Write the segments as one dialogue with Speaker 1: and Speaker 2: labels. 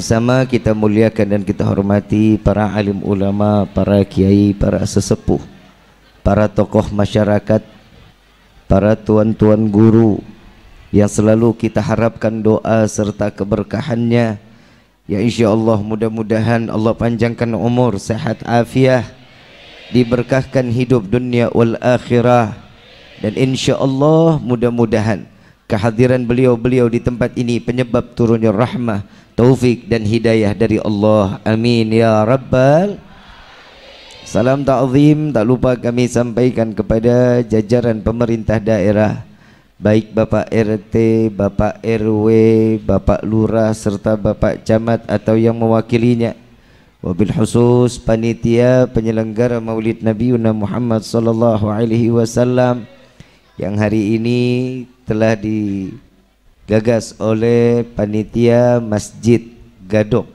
Speaker 1: sama sama kita muliakan dan kita hormati para alim ulama, para kiai, para sesepuh, para tokoh masyarakat, para tuan-tuan guru yang selalu kita harapkan doa serta keberkahannya. Ya insya Allah mudah-mudahan Allah panjangkan umur, sehat afiah, diberkahkan hidup dunia wal akhirah dan insya Allah mudah-mudahan kehadiran beliau-beliau di tempat ini penyebab turunnya rahmah taufik dan hidayah dari Allah amin ya rabbal salam ta'zim tak lupa kami sampaikan kepada jajaran pemerintah daerah baik Bapak RT, Bapak RW, Bapak Lurah serta Bapak Camat atau yang mewakilinya wabil khusus panitia penyelenggara Maulid Nabi Muhammad sallallahu alaihi wasallam yang hari ini telah di Gagas oleh panitia Masjid Gadok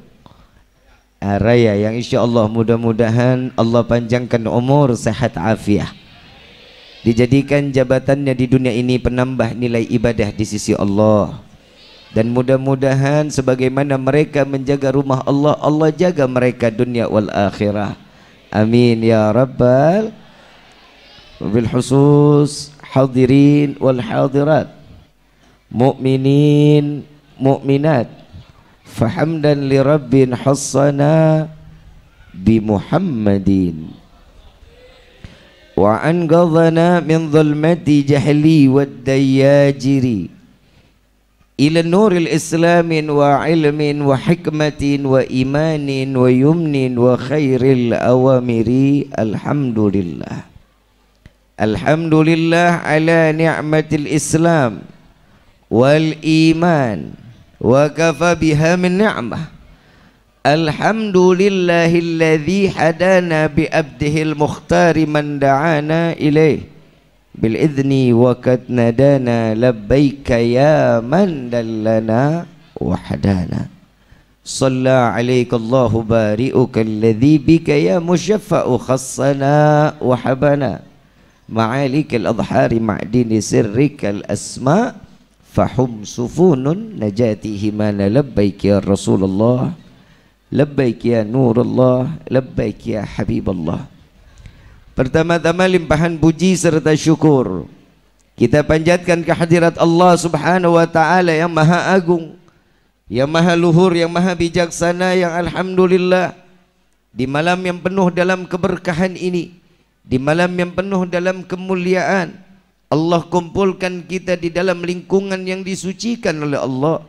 Speaker 1: ah, Raya yang insya Allah mudah-mudahan Allah panjangkan umur sehat afiah dijadikan jabatannya di dunia ini penambah nilai ibadah di sisi Allah dan mudah-mudahan sebagaimana mereka menjaga rumah Allah Allah jaga mereka dunia wal akhirah amin ya rabbal bil khusus hadirin wal hadirat مؤمنين مؤمنات فحمدا لرب حصنا بمحمد وأنقذنا من ظلمة جهلي والدياجر إلى نور الإسلام وعلم وحكمة وإيمان ويمن وخير الأوامر الحمد لله الحمد لله على نعمة الإسلام والإيمان وكفى بها من نعمة الحمد لله الذي هدانا بأبده المختار من دعانا إليه بالإذن وقد ندانا لبيك يا من دلنا وحدانا صلى عليك الله بارئك الذي بك يا مشفع خصنا وحبنا معاليك الأظهار مع دين سرك الأسماء fahum sufunun najatihimana labbaik ya Rasulullah labbaik ya Nurullah labbaik ya Habiballah pertama-tama limpahan puji serta syukur kita panjatkan kehadirat Allah subhanahu wa ta'ala yang maha agung yang maha luhur, yang maha bijaksana yang Alhamdulillah di malam yang penuh dalam keberkahan ini di malam yang penuh dalam kemuliaan Allah kumpulkan kita di dalam lingkungan yang disucikan oleh Allah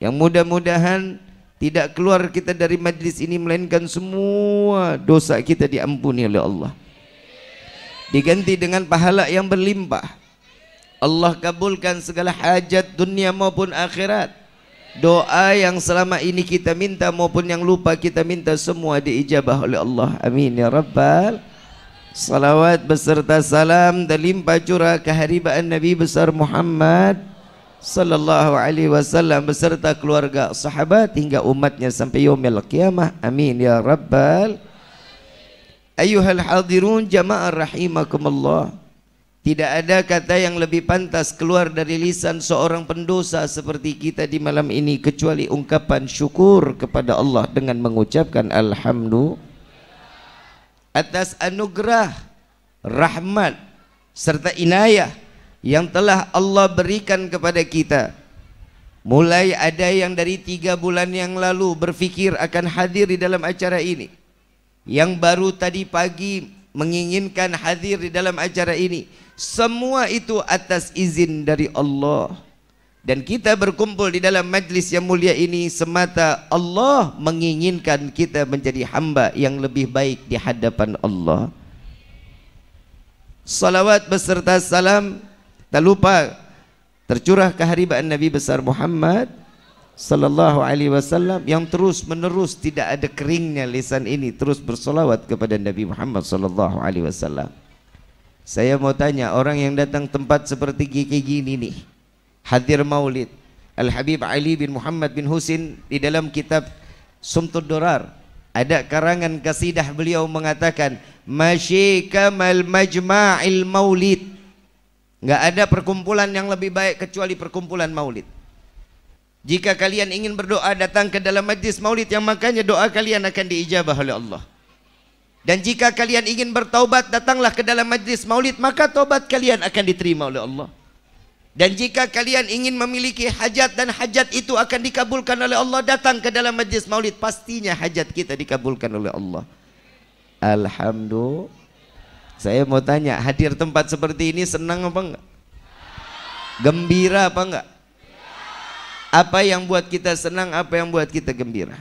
Speaker 1: yang mudah-mudahan tidak keluar kita dari majlis ini melainkan semua dosa kita diampuni oleh Allah diganti dengan pahala yang berlimpah Allah kabulkan segala hajat dunia maupun akhirat doa yang selama ini kita minta maupun yang lupa kita minta semua diijabah oleh Allah amin ya rabbal Salawat beserta salam terlimpah curah keharibaan Nabi besar Muhammad sallallahu alaihi wasallam beserta keluarga sahabat hingga umatnya sampai yaumil qiyamah. Amin ya rabbal Ayuhal hadirun jamaah rahimakumullah. Tidak ada kata yang lebih pantas keluar dari lisan seorang pendosa seperti kita di malam ini kecuali ungkapan syukur kepada Allah dengan mengucapkan alhamdulillah atas anugerah rahmat serta inayah yang telah Allah berikan kepada kita mulai ada yang dari tiga bulan yang lalu berfikir akan hadir di dalam acara ini yang baru tadi pagi menginginkan hadir di dalam acara ini semua itu atas izin dari Allah dan kita berkumpul di dalam majlis yang mulia ini semata Allah menginginkan kita menjadi hamba yang lebih baik di hadapan Allah salawat beserta salam tak lupa tercurah keharibaan Nabi besar Muhammad sallallahu alaihi wasallam yang terus menerus tidak ada keringnya lisan ini terus bersolawat kepada Nabi Muhammad sallallahu alaihi wasallam saya mau tanya orang yang datang tempat seperti gigi gini nih hadir maulid Al Habib Ali bin Muhammad bin Husin di dalam kitab Sumtud Dorar ada karangan kasidah beliau mengatakan masyika mal majma'il maulid nggak ada perkumpulan yang lebih baik kecuali perkumpulan maulid jika kalian ingin berdoa datang ke dalam majlis maulid yang makanya doa kalian akan diijabah oleh Allah dan jika kalian ingin bertaubat datanglah ke dalam majlis maulid maka taubat kalian akan diterima oleh Allah dan jika kalian ingin memiliki hajat dan hajat itu akan dikabulkan oleh Allah datang ke dalam majlis maulid pastinya hajat kita dikabulkan oleh Allah. Alhamdulillah. Saya mau tanya, hadir tempat seperti ini senang apa enggak? Gembira apa enggak? Apa yang buat kita senang, apa yang buat kita gembira?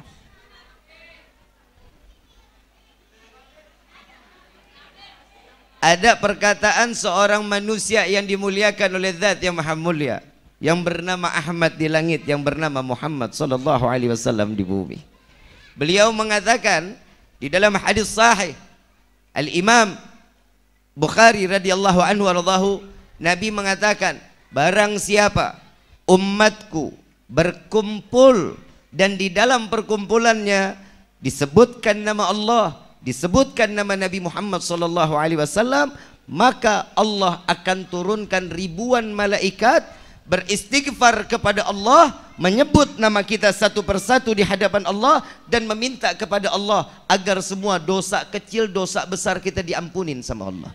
Speaker 1: Ada perkataan seorang manusia yang dimuliakan oleh zat yang maha mulia yang bernama Ahmad di langit yang bernama Muhammad sallallahu alaihi wasallam di bumi. Beliau mengatakan di dalam hadis sahih Al-Imam Bukhari radhiyallahu anhu radhahu Nabi mengatakan barang siapa umatku berkumpul dan di dalam perkumpulannya disebutkan nama Allah disebutkan nama Nabi Muhammad sallallahu alaihi wasallam maka Allah akan turunkan ribuan malaikat beristighfar kepada Allah menyebut nama kita satu persatu di hadapan Allah dan meminta kepada Allah agar semua dosa kecil dosa besar kita diampunin sama Allah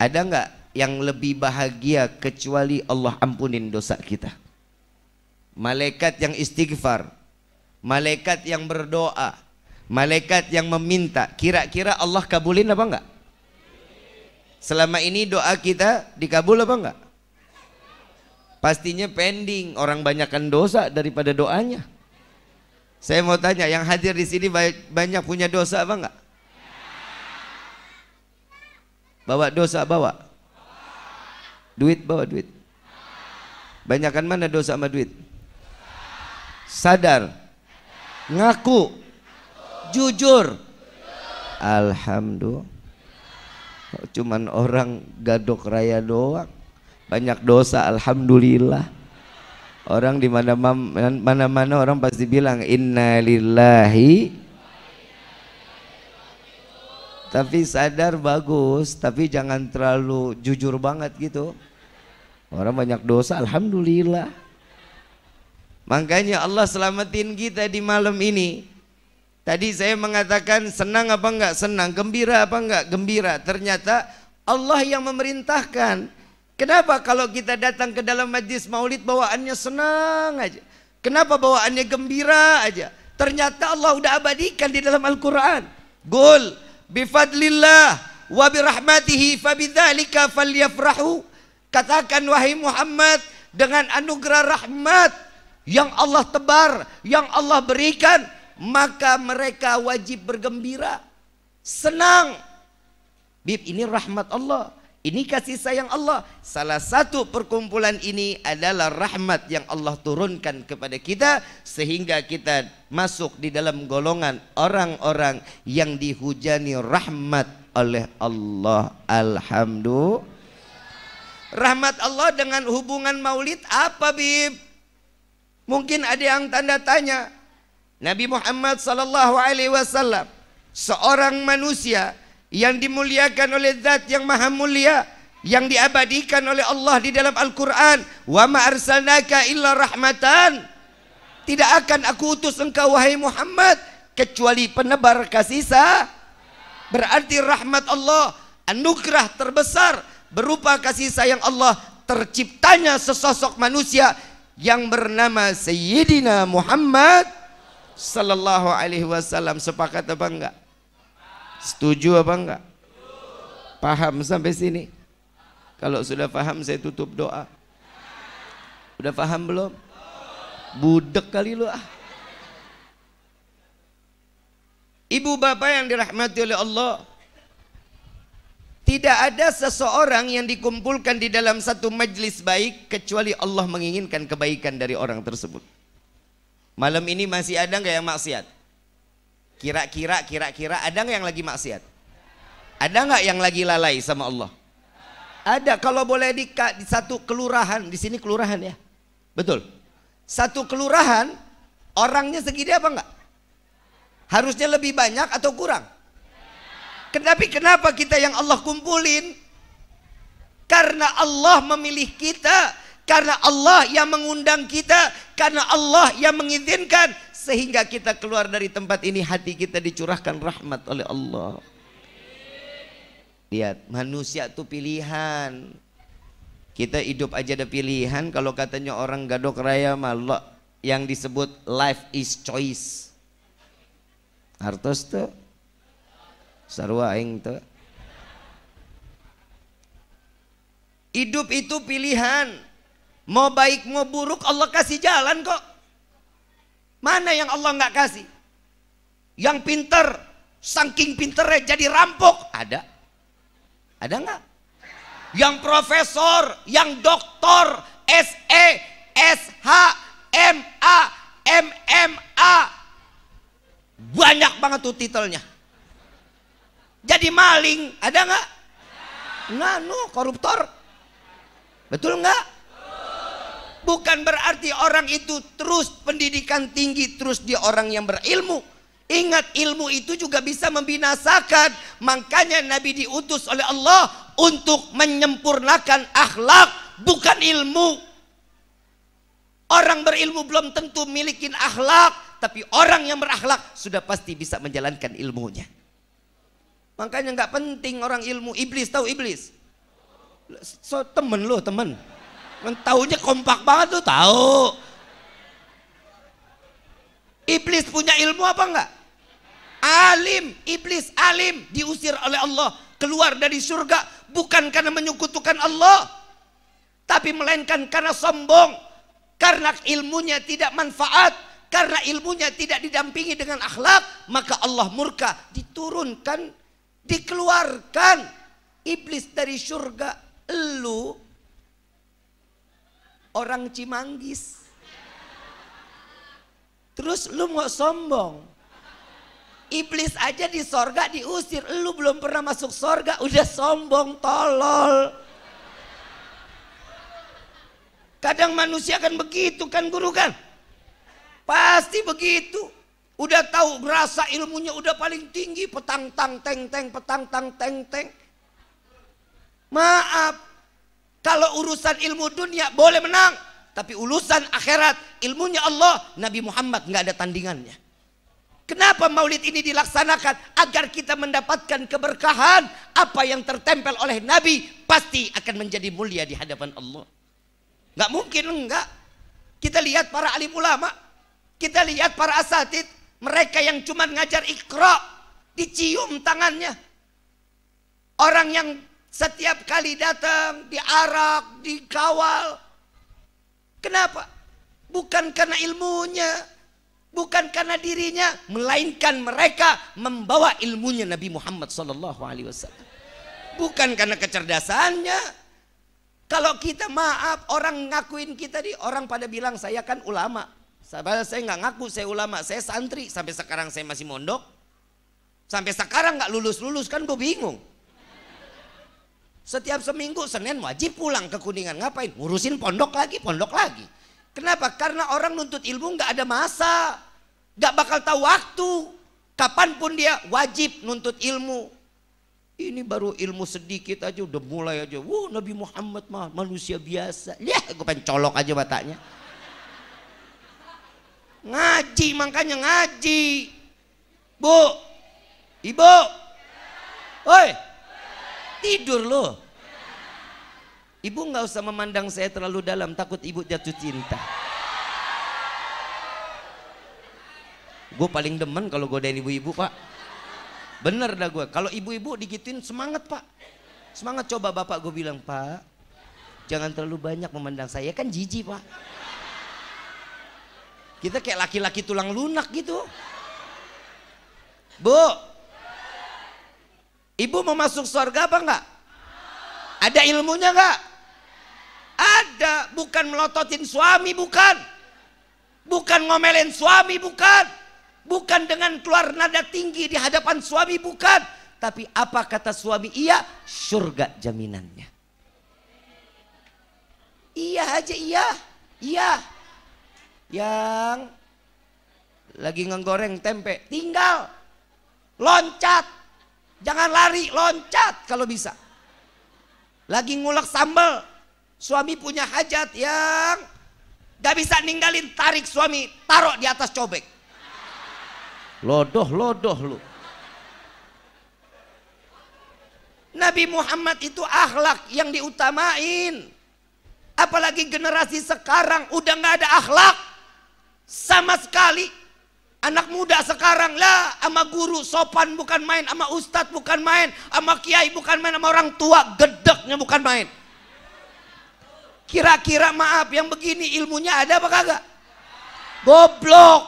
Speaker 1: ada nggak yang lebih bahagia kecuali Allah ampunin dosa kita malaikat yang istighfar malaikat yang berdoa Malaikat yang meminta, kira-kira Allah kabulin apa enggak? Selama ini doa kita dikabul apa enggak? Pastinya pending, orang banyakkan dosa daripada doanya. Saya mau tanya, yang hadir di sini banyak punya dosa apa enggak? Bawa dosa bawa. Duit bawa duit. Banyakan mana dosa sama duit? Sadar. Ngaku jujur. Alhamdulillah. Cuman orang gadok raya doang. Banyak dosa alhamdulillah. Orang di mana-mana orang pasti bilang innalillahi tapi sadar bagus tapi jangan terlalu jujur banget gitu orang banyak dosa alhamdulillah makanya Allah selamatin kita di malam ini Tadi saya mengatakan senang apa enggak senang, gembira apa enggak gembira. Ternyata Allah yang memerintahkan. Kenapa kalau kita datang ke dalam majlis maulid bawaannya senang aja? Kenapa bawaannya gembira aja? Ternyata Allah udah abadikan di dalam Al-Quran. Gul bifadlillah wa birahmatihi fabidzalika falyafrahu. Katakan wahai Muhammad dengan anugerah rahmat yang Allah tebar, yang Allah berikan, maka mereka wajib bergembira, senang. Bib, ini rahmat Allah. Ini kasih sayang Allah. Salah satu perkumpulan ini adalah rahmat yang Allah turunkan kepada kita sehingga kita masuk di dalam golongan orang-orang yang dihujani rahmat oleh Allah. Alhamdulillah. Rahmat Allah dengan hubungan maulid apa Bib? Mungkin ada yang tanda tanya. Nabi Muhammad sallallahu alaihi wasallam seorang manusia yang dimuliakan oleh zat yang maha mulia yang diabadikan oleh Allah di dalam Al-Qur'an wa ma arsalnaka illa rahmatan tidak akan aku utus engkau wahai Muhammad kecuali penebar kasih sa berarti rahmat Allah anugerah terbesar berupa kasih sayang Allah terciptanya sesosok manusia yang bernama Sayyidina Muhammad Sallallahu alaihi wasallam Sepakat apa enggak? Setuju apa enggak? Paham sampai sini? Kalau sudah paham saya tutup doa Sudah paham belum? Budek kali lu ah Ibu bapak yang dirahmati oleh Allah Tidak ada seseorang yang dikumpulkan di dalam satu majlis baik Kecuali Allah menginginkan kebaikan dari orang tersebut Malam ini masih ada nggak yang maksiat? Kira-kira, kira-kira ada nggak yang lagi maksiat? Ada nggak yang lagi lalai sama Allah? Ada. Kalau boleh di, di satu kelurahan, di sini kelurahan ya, betul. Satu kelurahan orangnya segini apa nggak? Harusnya lebih banyak atau kurang? Tetapi kenapa kita yang Allah kumpulin? Karena Allah memilih kita karena Allah yang mengundang kita, karena Allah yang mengizinkan sehingga kita keluar dari tempat ini hati kita dicurahkan rahmat oleh Allah. Lihat, manusia itu pilihan. Kita hidup aja ada pilihan kalau katanya orang gadok raya malah yang disebut life is choice. Harto tuh sarwa aing tuh. Hidup itu pilihan. Mau baik mau buruk Allah kasih jalan kok. Mana yang Allah nggak kasih? Yang pinter, saking pinternya jadi rampok ada? Ada nggak? Yang profesor, yang doktor, SE, SH, MA, MMA. Banyak banget tuh titelnya. Jadi maling, ada nggak? Nganu, koruptor. Betul nggak? bukan berarti orang itu terus pendidikan tinggi, terus dia orang yang berilmu. Ingat ilmu itu juga bisa membinasakan. Makanya Nabi diutus oleh Allah untuk menyempurnakan akhlak, bukan ilmu. Orang berilmu belum tentu milikin akhlak, tapi orang yang berakhlak sudah pasti bisa menjalankan ilmunya. Makanya nggak penting orang ilmu iblis tahu iblis. So, temen lo temen. Kan Tahunya kompak banget tuh tahu. Iblis punya ilmu apa enggak? Alim, iblis alim diusir oleh Allah keluar dari surga bukan karena menyekutukan Allah tapi melainkan karena sombong karena ilmunya tidak manfaat karena ilmunya tidak didampingi dengan akhlak maka Allah murka diturunkan dikeluarkan iblis dari surga elu orang Cimanggis. Terus lu mau sombong. Iblis aja di sorga diusir, lu belum pernah masuk sorga udah sombong tolol. Kadang manusia kan begitu kan guru kan? Pasti begitu. Udah tahu rasa ilmunya udah paling tinggi petang tang teng teng petang tang teng teng. Maaf, kalau urusan ilmu dunia boleh menang, tapi urusan akhirat ilmunya Allah, Nabi Muhammad nggak ada tandingannya. Kenapa maulid ini dilaksanakan? Agar kita mendapatkan keberkahan. Apa yang tertempel oleh Nabi pasti akan menjadi mulia di hadapan Allah. Nggak mungkin enggak. Kita lihat para alim ulama. Kita lihat para asatid. Mereka yang cuma ngajar ikhra. Dicium tangannya. Orang yang setiap kali datang diarak, dikawal. Kenapa? Bukan karena ilmunya, bukan karena dirinya, melainkan mereka membawa ilmunya Nabi Muhammad Shallallahu alaihi wasallam. Bukan karena kecerdasannya. Kalau kita maaf, orang ngakuin kita di orang pada bilang saya kan ulama. Sabar saya nggak ngaku saya ulama, saya santri sampai sekarang saya masih mondok. Sampai sekarang nggak lulus-lulus kan gue bingung. Setiap seminggu Senin wajib pulang ke Kuningan. Ngapain? Ngurusin pondok lagi, pondok lagi. Kenapa? Karena orang nuntut ilmu nggak ada masa. Nggak bakal tahu waktu. Kapanpun dia wajib nuntut ilmu. Ini baru ilmu sedikit aja udah mulai aja. Wah Nabi Muhammad mah manusia biasa. Ya gue pengen colok aja batanya. Ngaji makanya ngaji. Bu. Ibu. Oi. Tidur loh. Ibu nggak usah memandang saya terlalu dalam, takut ibu jatuh cinta. Gue paling demen kalau godain ibu-ibu pak. Bener dah gue, kalau ibu-ibu digituin semangat pak. Semangat coba bapak gue bilang pak, jangan terlalu banyak memandang saya kan jijik pak. Kita kayak laki-laki tulang lunak gitu. Bu, Ibu mau masuk surga apa enggak? Ada ilmunya enggak? Ada, bukan melototin suami bukan. Bukan ngomelin suami bukan. Bukan dengan keluar nada tinggi di hadapan suami bukan. Tapi apa kata suami? Iya, surga jaminannya. Iya aja iya. Iya. Yang lagi ngegoreng tempe, tinggal loncat Jangan lari, loncat kalau bisa. Lagi ngulek sambal, suami punya hajat yang gak bisa ninggalin tarik suami, taruh di atas cobek. Lodoh, lodoh lu. Nabi Muhammad itu akhlak yang diutamain. Apalagi generasi sekarang udah gak ada akhlak sama sekali Anak muda sekarang lah sama guru sopan bukan main, sama ustadz bukan main, sama kiai bukan main, sama orang tua gedeknya bukan main. Kira-kira maaf yang begini ilmunya ada apa kagak? Goblok.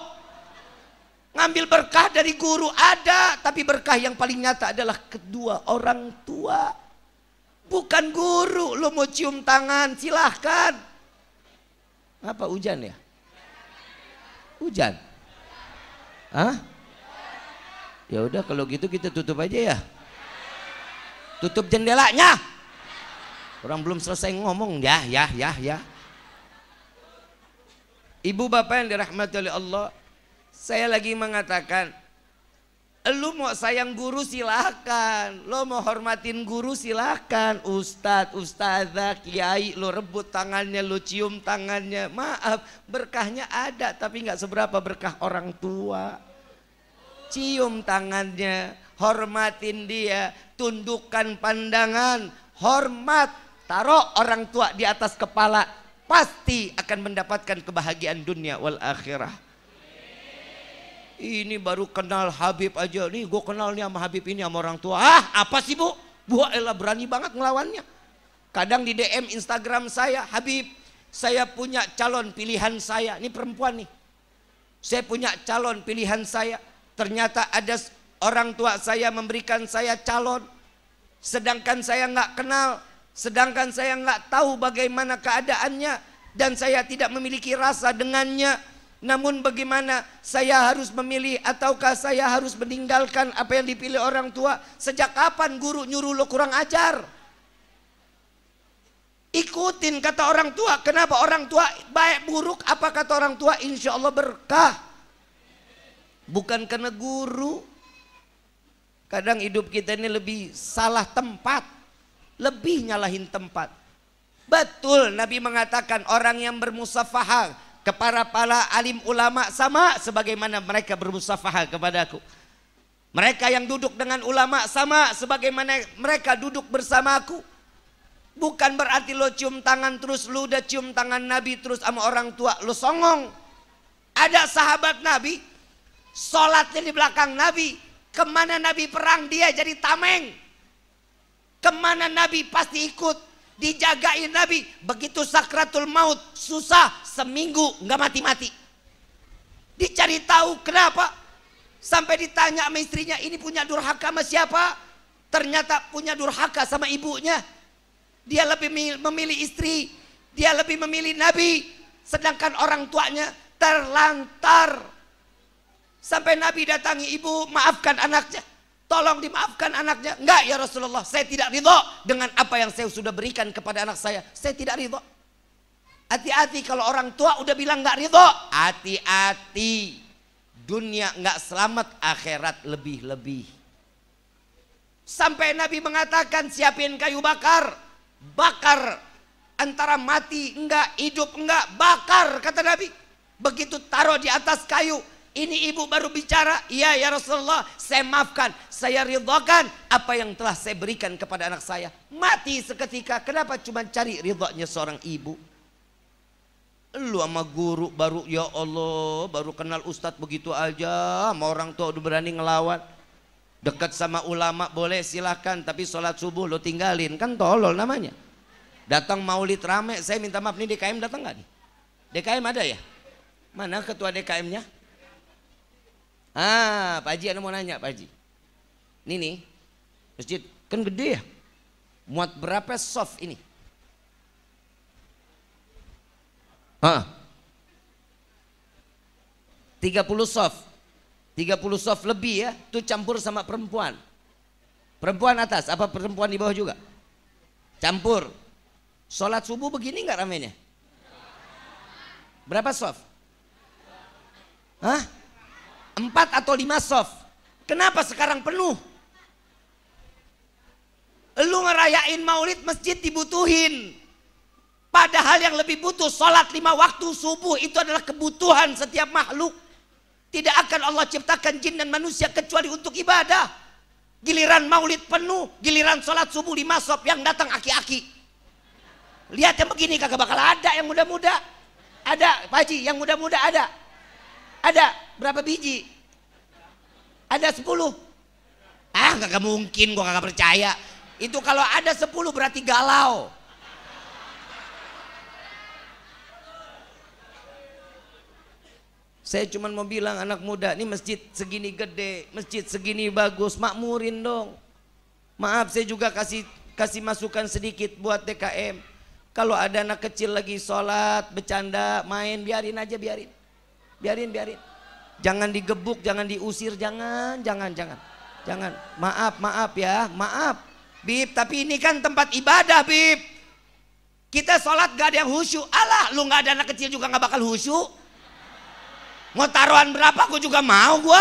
Speaker 1: Ngambil berkah dari guru ada, tapi berkah yang paling nyata adalah kedua orang tua. Bukan guru, lu mau cium tangan silahkan. Apa hujan ya? Hujan. Hah? Ya udah kalau gitu kita tutup aja ya. Tutup jendelanya. Orang belum selesai ngomong ya, ya, ya, ya. Ibu bapak yang dirahmati oleh Allah, saya lagi mengatakan Lu mau sayang guru silahkan, lo mau hormatin guru silahkan. Ustadz, ustazah, kiai, lo rebut tangannya, lo cium tangannya. Maaf, berkahnya ada tapi nggak seberapa berkah orang tua. Cium tangannya, hormatin dia, tundukkan pandangan, hormat, taruh orang tua di atas kepala, pasti akan mendapatkan kebahagiaan dunia wal akhirah. Ini baru kenal Habib aja. Nih gue kenal nih sama Habib ini sama orang tua. Ah apa sih bu? Bu Ella berani banget ngelawannya. Kadang di DM Instagram saya, Habib saya punya calon pilihan saya. Ini perempuan nih. Saya punya calon pilihan saya. Ternyata ada orang tua saya memberikan saya calon. Sedangkan saya nggak kenal. Sedangkan saya nggak tahu bagaimana keadaannya. Dan saya tidak memiliki rasa dengannya namun bagaimana saya harus memilih ataukah saya harus meninggalkan apa yang dipilih orang tua? Sejak kapan guru nyuruh lo kurang ajar? Ikutin kata orang tua. Kenapa orang tua baik buruk? Apa kata orang tua? Insya Allah berkah. Bukan karena guru. Kadang hidup kita ini lebih salah tempat. Lebih nyalahin tempat. Betul Nabi mengatakan orang yang bermusafahah kepada para alim ulama sama sebagaimana mereka kepada kepadaku. Mereka yang duduk dengan ulama sama sebagaimana mereka duduk bersamaku. Bukan berarti lo cium tangan terus lo udah cium tangan Nabi terus sama orang tua lo songong. Ada sahabat Nabi, sholatnya di belakang Nabi. Kemana Nabi perang dia jadi tameng. Kemana Nabi pasti ikut. Dijagain Nabi. Begitu sakratul maut, susah seminggu nggak mati-mati. Dicari tahu kenapa? Sampai ditanya sama istrinya, ini punya durhaka sama siapa? Ternyata punya durhaka sama ibunya. Dia lebih memilih istri, dia lebih memilih Nabi. Sedangkan orang tuanya terlantar. Sampai Nabi datangi ibu, maafkan anaknya. Tolong dimaafkan anaknya. Enggak ya Rasulullah, saya tidak ridho dengan apa yang saya sudah berikan kepada anak saya. Saya tidak ridho. Hati-hati kalau orang tua udah bilang enggak ridho. Hati-hati. Dunia enggak selamat, akhirat lebih-lebih. Sampai Nabi mengatakan siapin kayu bakar. Bakar antara mati enggak, hidup enggak, bakar kata Nabi. Begitu taruh di atas kayu, ini ibu baru bicara, iya ya Rasulullah, saya maafkan, saya ridhokan apa yang telah saya berikan kepada anak saya. Mati seketika, kenapa cuma cari ridhonya seorang ibu? Lu sama guru baru, ya Allah, baru kenal ustadz begitu aja, sama orang tua udah berani ngelawan. Dekat sama ulama boleh silahkan, tapi sholat subuh lo tinggalin, kan tolol namanya. Datang maulid rame, saya minta maaf nih DKM datang gak nih? DKM ada ya? Mana ketua DKM-nya? Ah, Pak Haji ada mau nanya Pak Haji. Ini nih, masjid kan gede ya. Muat berapa soft ini? Hah? 30 soft. 30 soft lebih ya, itu campur sama perempuan. Perempuan atas, apa perempuan di bawah juga? Campur. Sholat subuh begini nggak ramenya? Berapa soft? Hah? Empat atau lima soft. Kenapa sekarang penuh? Lu ngerayain maulid masjid dibutuhin. Padahal yang lebih butuh sholat lima waktu subuh itu adalah kebutuhan setiap makhluk. Tidak akan Allah ciptakan jin dan manusia kecuali untuk ibadah. Giliran maulid penuh, giliran sholat subuh lima sob yang datang aki-aki. Lihat yang begini kagak bakal ada yang muda-muda. Ada, Pak Haji, yang muda-muda ada. Ada berapa biji? Ada sepuluh? Ah, gak mungkin gue gak percaya. Itu kalau ada sepuluh berarti galau. Saya cuma mau bilang anak muda, ini masjid segini gede, masjid segini bagus, makmurin dong. Maaf saya juga kasih kasih masukan sedikit buat TKM. Kalau ada anak kecil lagi sholat, bercanda, main, biarin aja biarin biarin biarin jangan digebuk jangan diusir jangan jangan jangan jangan maaf maaf ya maaf Bib tapi ini kan tempat ibadah Bib kita sholat gak ada yang husyuk Allah lu gak ada anak kecil juga gak bakal husyuk mau taruhan berapa gua juga mau gua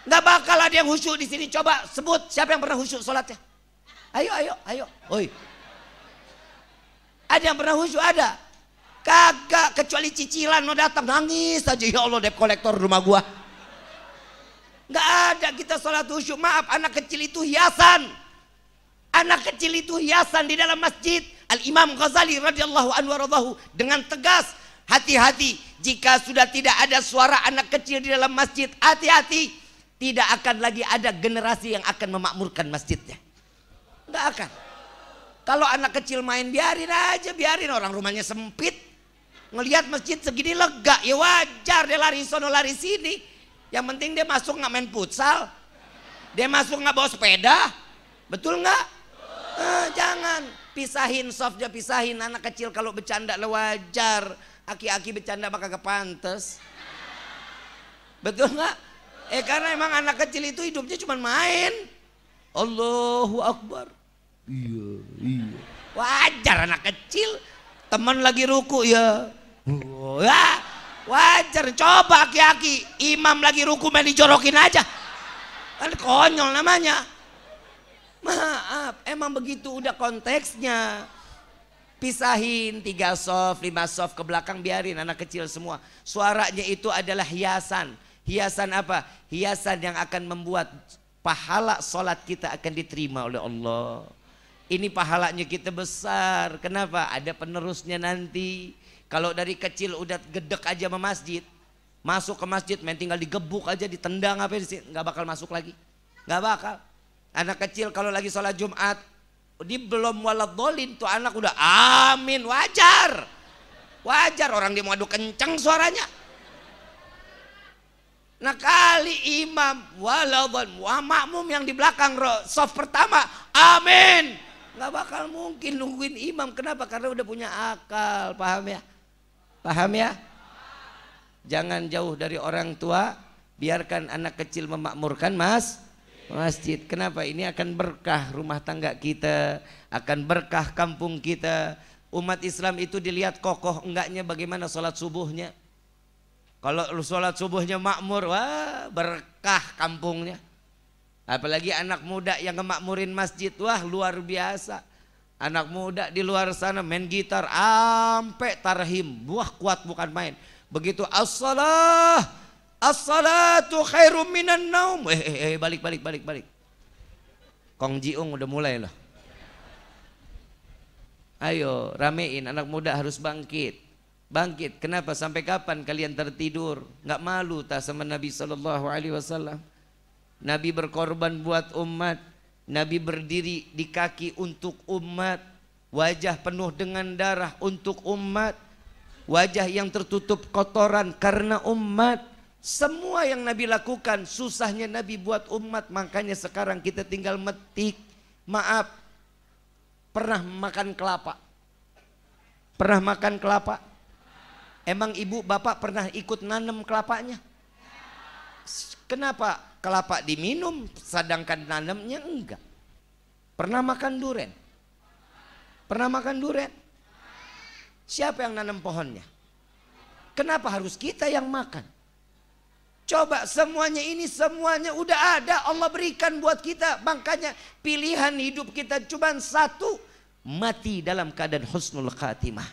Speaker 1: nggak bakal ada yang husyuk di sini coba sebut siapa yang pernah husyuk sholatnya ayo ayo ayo oi ada yang pernah husyuk ada Kagak kecuali cicilan mau datang nangis aja ya Allah dep kolektor rumah gua. Gak ada kita sholat khusyuk. Maaf anak kecil itu hiasan. Anak kecil itu hiasan di dalam masjid. Al Imam Ghazali radhiyallahu anhu dengan tegas hati-hati jika sudah tidak ada suara anak kecil di dalam masjid hati-hati tidak akan lagi ada generasi yang akan memakmurkan masjidnya. nggak akan. Kalau anak kecil main biarin aja, biarin orang rumahnya sempit. Ngelihat masjid segini lega, ya wajar dia lari sono lari sini. Yang penting dia masuk nggak main futsal, dia masuk nggak bawa sepeda, betul nggak? Eh, jangan pisahin softnya pisahin anak kecil kalau bercanda lo wajar, aki-aki bercanda maka pantas, Betul nggak? Eh karena emang anak kecil itu hidupnya cuma main. Allahu Akbar. Iya, iya. Wajar anak kecil. Teman lagi ruku ya. Wah, wajar. Coba aki-aki, imam lagi ruku main dijorokin aja. Kan konyol namanya. Maaf, emang begitu udah konteksnya. Pisahin tiga soft, lima soft ke belakang biarin anak kecil semua. Suaranya itu adalah hiasan. Hiasan apa? Hiasan yang akan membuat pahala sholat kita akan diterima oleh Allah. Ini pahalanya kita besar. Kenapa? Ada penerusnya nanti. Kalau dari kecil udah gedek aja sama masjid, masuk ke masjid main tinggal digebuk aja, ditendang apa di sini, nggak bakal masuk lagi. Nggak bakal. Anak kecil kalau lagi sholat Jumat, di belum dolin tuh anak udah amin, wajar. Wajar orang dia mau adu kencang suaranya. Nah kali imam walaupun makmum yang di belakang soft pertama amin Gak bakal mungkin nungguin imam kenapa karena udah punya akal paham ya Paham ya? Jangan jauh dari orang tua, biarkan anak kecil memakmurkan mas masjid. Kenapa? Ini akan berkah rumah tangga kita, akan berkah kampung kita. Umat Islam itu dilihat kokoh enggaknya bagaimana sholat subuhnya. Kalau sholat subuhnya makmur, wah berkah kampungnya. Apalagi anak muda yang ngemakmurin masjid, wah luar biasa. Anak muda di luar sana main gitar ampe tarhim. Buah kuat bukan main. Begitu as-salah. As-salatu khairum minan naum. Eh, eh, eh, balik, balik, balik, balik. Kong Jiung udah mulai loh. Ayo ramein anak muda harus bangkit. Bangkit. Kenapa? Sampai kapan kalian tertidur? Gak malu tak sama Nabi Shallallahu Alaihi Wasallam? Nabi berkorban buat umat. Nabi berdiri di kaki untuk umat, wajah penuh dengan darah untuk umat, wajah yang tertutup kotoran karena umat. Semua yang Nabi lakukan, susahnya Nabi buat umat, makanya sekarang kita tinggal metik. Maaf, pernah makan kelapa? Pernah makan kelapa? Emang ibu bapak pernah ikut nanam kelapanya? Kenapa? Kelapa diminum, sedangkan nanamnya enggak. Pernah makan duren? Pernah makan duren? Siapa yang nanam pohonnya? Kenapa harus kita yang makan? Coba semuanya ini semuanya udah ada Allah berikan buat kita. Makanya pilihan hidup kita cuma satu. Mati dalam keadaan husnul khatimah.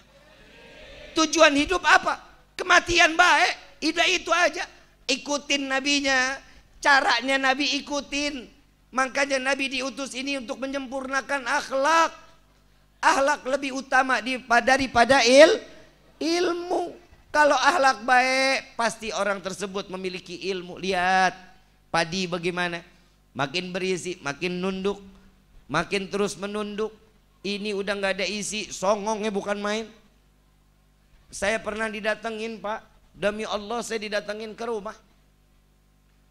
Speaker 1: Tujuan hidup apa? Kematian baik. Ida itu aja ikutin nabinya, caranya nabi ikutin. Makanya nabi diutus ini untuk menyempurnakan akhlak. Akhlak lebih utama daripada il, ilmu. Kalau akhlak baik, pasti orang tersebut memiliki ilmu. Lihat padi bagaimana? Makin berisi, makin nunduk, makin terus menunduk. Ini udah nggak ada isi, songongnya bukan main. Saya pernah didatengin pak, Demi Allah saya didatengin ke rumah.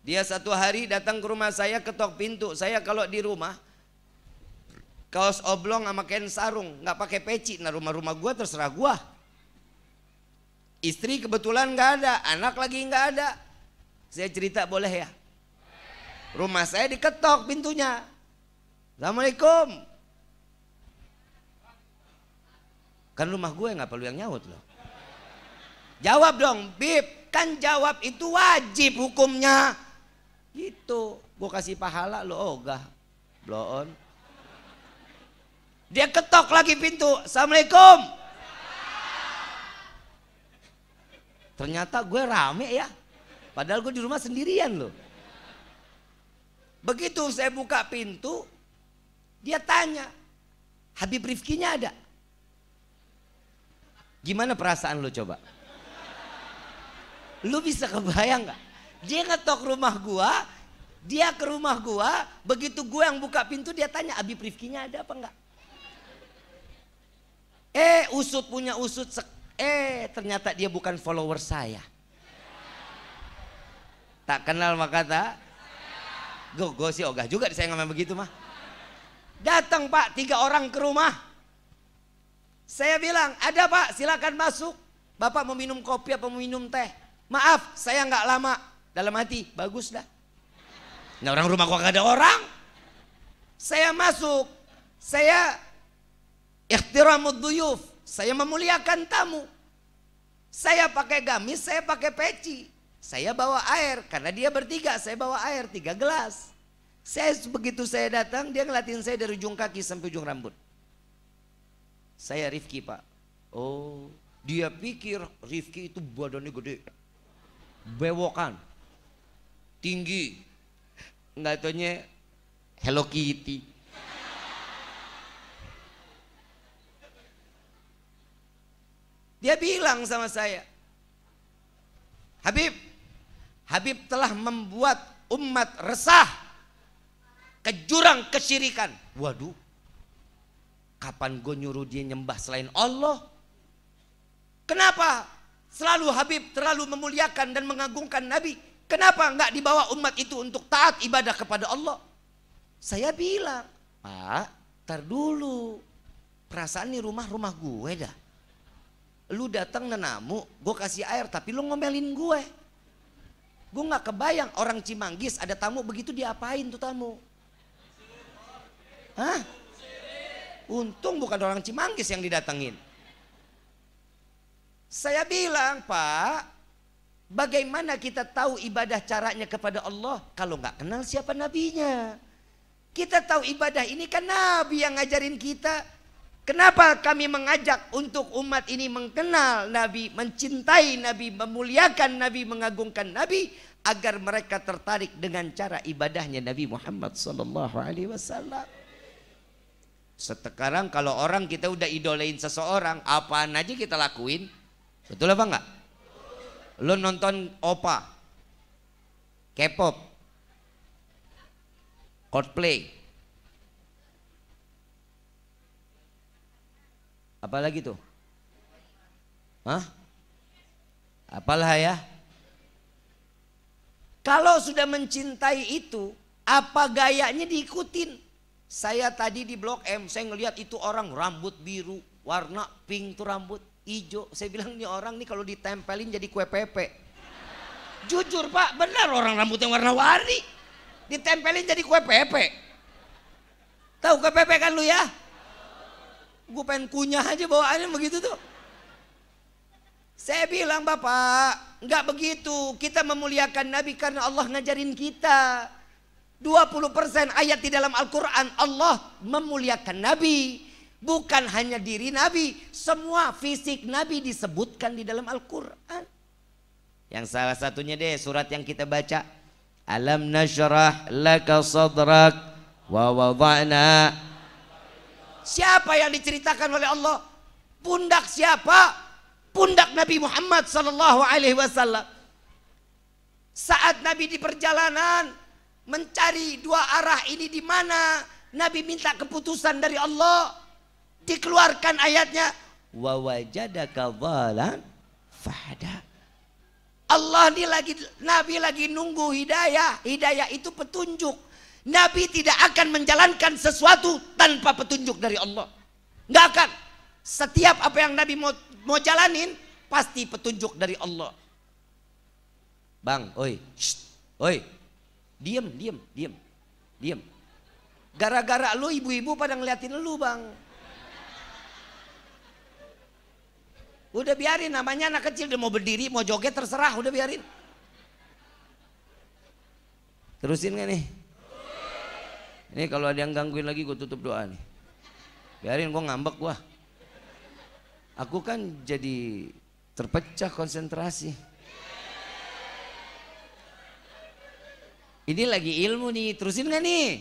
Speaker 1: Dia satu hari datang ke rumah saya ketok pintu. Saya kalau di rumah kaos oblong sama kain sarung, nggak pakai peci. Nah rumah-rumah gue terserah gue. Istri kebetulan nggak ada, anak lagi nggak ada. Saya cerita boleh ya? Rumah saya diketok pintunya. Assalamualaikum. Kan rumah gue nggak perlu yang nyaut loh. Jawab dong, Bib. Kan jawab itu wajib hukumnya. Gitu. Gue kasih pahala lo ogah. Blow on. Dia ketok lagi pintu. Assalamualaikum. Ternyata gue rame ya. Padahal gue di rumah sendirian loh. Begitu saya buka pintu, dia tanya, Habib Rifkinya ada? Gimana perasaan lo coba? Lu bisa kebayang nggak? Dia ngetok rumah gua, dia ke rumah gua, begitu gua yang buka pintu dia tanya Abi Rifkinya ada apa enggak? Eh usut punya usut, eh ternyata dia bukan follower saya. Tak kenal maka tak? Gue sih ogah juga saya ngomong begitu mah. Datang pak tiga orang ke rumah. Saya bilang ada pak silakan masuk. Bapak mau minum kopi apa mau minum teh? Maaf, saya nggak lama. Dalam hati, bagus dah. Nah orang rumah kok ada orang. Saya masuk, saya ikhtiramud duyuf. Saya memuliakan tamu. Saya pakai gamis, saya pakai peci. Saya bawa air, karena dia bertiga, saya bawa air, tiga gelas. Saya begitu saya datang, dia ngelatin saya dari ujung kaki sampai ujung rambut. Saya Rifki pak. Oh, dia pikir Rifki itu badannya gede bewokan tinggi nggak tanya Hello Kitty dia bilang sama saya Habib Habib telah membuat umat resah ke jurang kesyirikan waduh kapan gue nyuruh dia nyembah selain Allah kenapa Selalu Habib terlalu memuliakan dan mengagungkan Nabi. Kenapa enggak dibawa umat itu untuk taat ibadah kepada Allah? Saya bilang, Pak, tar dulu. Perasaan ini rumah-rumah gue dah. Lu datang nenamu, gue kasih air tapi lu ngomelin gue. Gue enggak kebayang orang Cimanggis ada tamu begitu diapain tuh tamu. Hah? Untung bukan orang Cimanggis yang didatengin. Saya bilang, Pak, bagaimana kita tahu ibadah caranya kepada Allah kalau nggak kenal siapa nabinya? Kita tahu ibadah ini kan nabi yang ngajarin kita. Kenapa kami mengajak untuk umat ini mengenal nabi, mencintai nabi, memuliakan nabi, mengagungkan nabi agar mereka tertarik dengan cara ibadahnya Nabi Muhammad sallallahu alaihi wasallam. Sekarang kalau orang kita udah idolain seseorang, apaan aja kita lakuin, Betul apa enggak? lo nonton Opa, K-pop, Coldplay, apalagi tuh? Hah? Apalah ya? Kalau sudah mencintai itu, apa gayanya diikutin? Saya tadi di Blok M, saya ngelihat itu orang rambut biru, warna pink tuh rambut ijo. Saya bilang ini orang nih kalau ditempelin jadi kue pepe. Jujur pak, benar orang rambutnya warna-warni. Ditempelin jadi kue pepe. Tahu kue pepe kan lu ya? Gue pengen kunyah aja bawaannya begitu tuh. Saya bilang bapak, nggak begitu. Kita memuliakan Nabi karena Allah ngajarin kita. 20% ayat di dalam Al-Quran Allah memuliakan Nabi Bukan hanya diri Nabi, semua fisik Nabi disebutkan di dalam Al-Quran. Yang salah satunya deh surat yang kita baca. Alam nasyarah laka sadrak wa wada'na. Siapa yang diceritakan oleh Allah? Pundak siapa? Pundak Nabi Muhammad sallallahu alaihi wasallam. Saat Nabi di perjalanan mencari dua arah ini di mana? Nabi minta keputusan dari Allah dikeluarkan ayatnya wa wajadaka fahada Allah ini lagi Nabi lagi nunggu hidayah hidayah itu petunjuk Nabi tidak akan menjalankan sesuatu tanpa petunjuk dari Allah nggak akan setiap apa yang Nabi mau, mau jalanin pasti petunjuk dari Allah Bang, oi, shh, oi, diem, diem, diem, diem. Gara-gara lu ibu-ibu pada ngeliatin lu bang. Udah biarin namanya anak kecil dia mau berdiri, mau joget terserah, udah biarin. Terusin gak nih? Ini kalau ada yang gangguin lagi gue tutup doa nih. Biarin gue ngambek gue. Aku kan jadi terpecah konsentrasi. Ini lagi ilmu nih, terusin gak nih?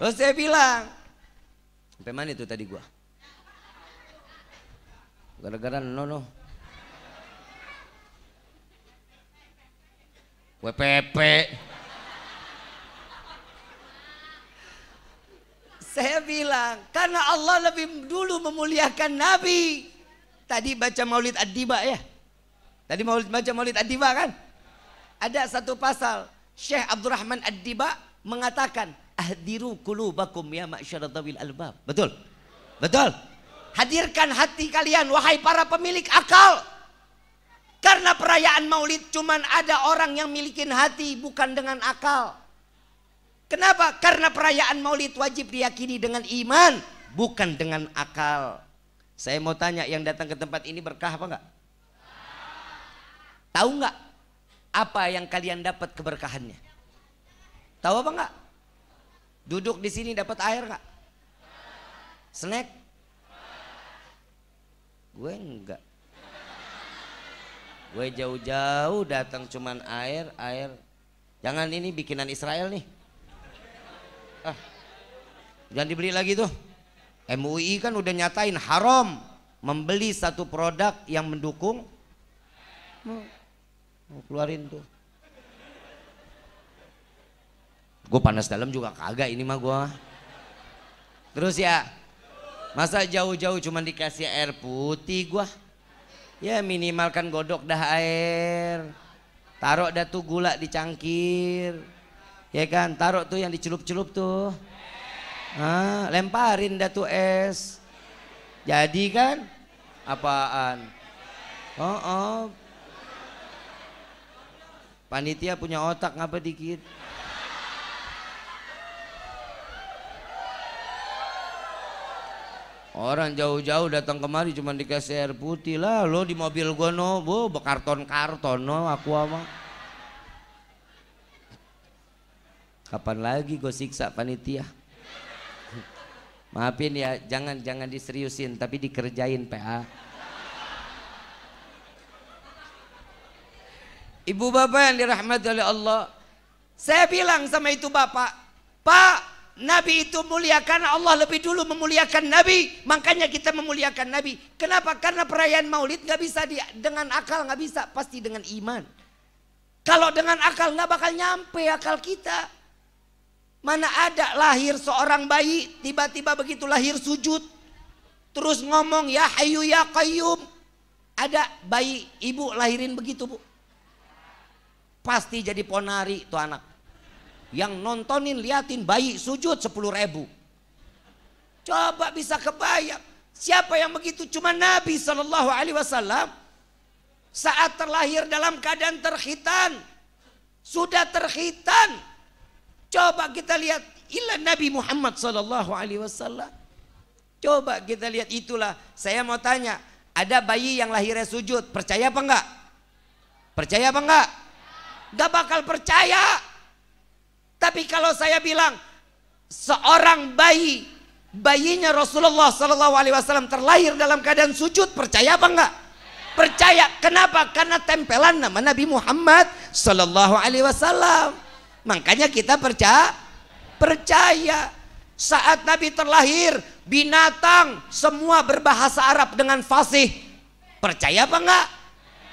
Speaker 1: Terus saya bilang, sampai mana itu tadi gue gara-gara nono WPP saya bilang karena Allah lebih dulu memuliakan Nabi tadi baca maulid adiba ya tadi maulid baca maulid adiba kan ada satu pasal Syekh Abdurrahman adiba mengatakan ahdiru kulubakum ya ma'syaratul albab betul betul Hadirkan hati kalian wahai para pemilik akal. Karena perayaan maulid cuman ada orang yang milikin hati bukan dengan akal. Kenapa? Karena perayaan maulid wajib diyakini dengan iman bukan dengan akal. Saya mau tanya yang datang ke tempat ini berkah apa enggak? Tahu enggak apa yang kalian dapat keberkahannya? Tahu apa enggak? Duduk di sini dapat air enggak? Snack? gue enggak gue jauh-jauh datang cuman air air jangan ini bikinan Israel nih ah, jangan dibeli lagi tuh MUI kan udah nyatain haram membeli satu produk yang mendukung hmm. mau keluarin tuh gue panas dalam juga kagak ini mah gue terus ya Masa jauh-jauh cuma dikasih air putih gua? Ya minimalkan godok dah air. Taruh dah tuh gula di cangkir. Ya kan, taruh tuh yang dicelup-celup tuh. Ah, lemparin dah tuh es. Jadi kan apaan? Oh, oh. Panitia punya otak ngapa dikit? Orang jauh-jauh datang kemari cuma dikasih air putih lah. Lo di mobil gua no, bo, bekarton-karton no aku ama. Kapan lagi gue siksa panitia? Maafin ya, jangan jangan diseriusin, tapi dikerjain PA. Ibu bapak yang dirahmati oleh Allah, saya bilang sama itu bapak, Pak, Nabi itu muliakan Allah lebih dulu memuliakan Nabi. Makanya kita memuliakan Nabi. Kenapa? Karena perayaan Maulid gak bisa di, dengan akal gak bisa, pasti dengan iman. Kalau dengan akal gak bakal nyampe akal kita. Mana ada lahir seorang bayi tiba-tiba begitu lahir sujud terus ngomong ya Hayu ya Qayyum. Ada bayi ibu lahirin begitu bu? Pasti jadi ponari tuh anak yang nontonin liatin bayi sujud 10 ribu coba bisa kebayang siapa yang begitu cuma Nabi Shallallahu Alaihi Wasallam saat terlahir dalam keadaan terhitan, sudah terhitan. coba kita lihat ilah Nabi Muhammad Shallallahu Alaihi Wasallam coba kita lihat itulah saya mau tanya ada bayi yang lahirnya sujud percaya apa enggak percaya apa enggak enggak bakal percaya tapi kalau saya bilang seorang bayi, bayinya Rasulullah Shallallahu Alaihi Wasallam terlahir dalam keadaan sujud, percaya apa enggak? Percaya. Kenapa? Karena tempelan nama Nabi Muhammad Shallallahu Alaihi Wasallam. Makanya kita percaya, percaya. Saat Nabi terlahir, binatang semua berbahasa Arab dengan fasih. Percaya apa enggak?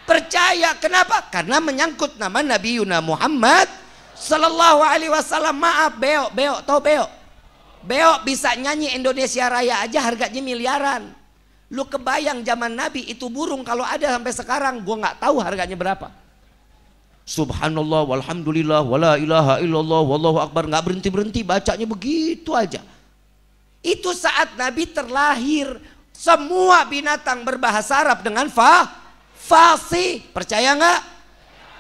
Speaker 1: Percaya. Kenapa? Karena menyangkut nama Nabi Yuna Muhammad Sallallahu alaihi wasallam maaf beok beok tau beok beok bisa nyanyi Indonesia Raya aja harganya miliaran lu kebayang zaman Nabi itu burung kalau ada sampai sekarang gua nggak tahu harganya berapa Subhanallah walhamdulillah wala ilaha illallah wallahu akbar nggak berhenti berhenti bacanya begitu aja itu saat Nabi terlahir semua binatang berbahasa Arab dengan fa fasih percaya nggak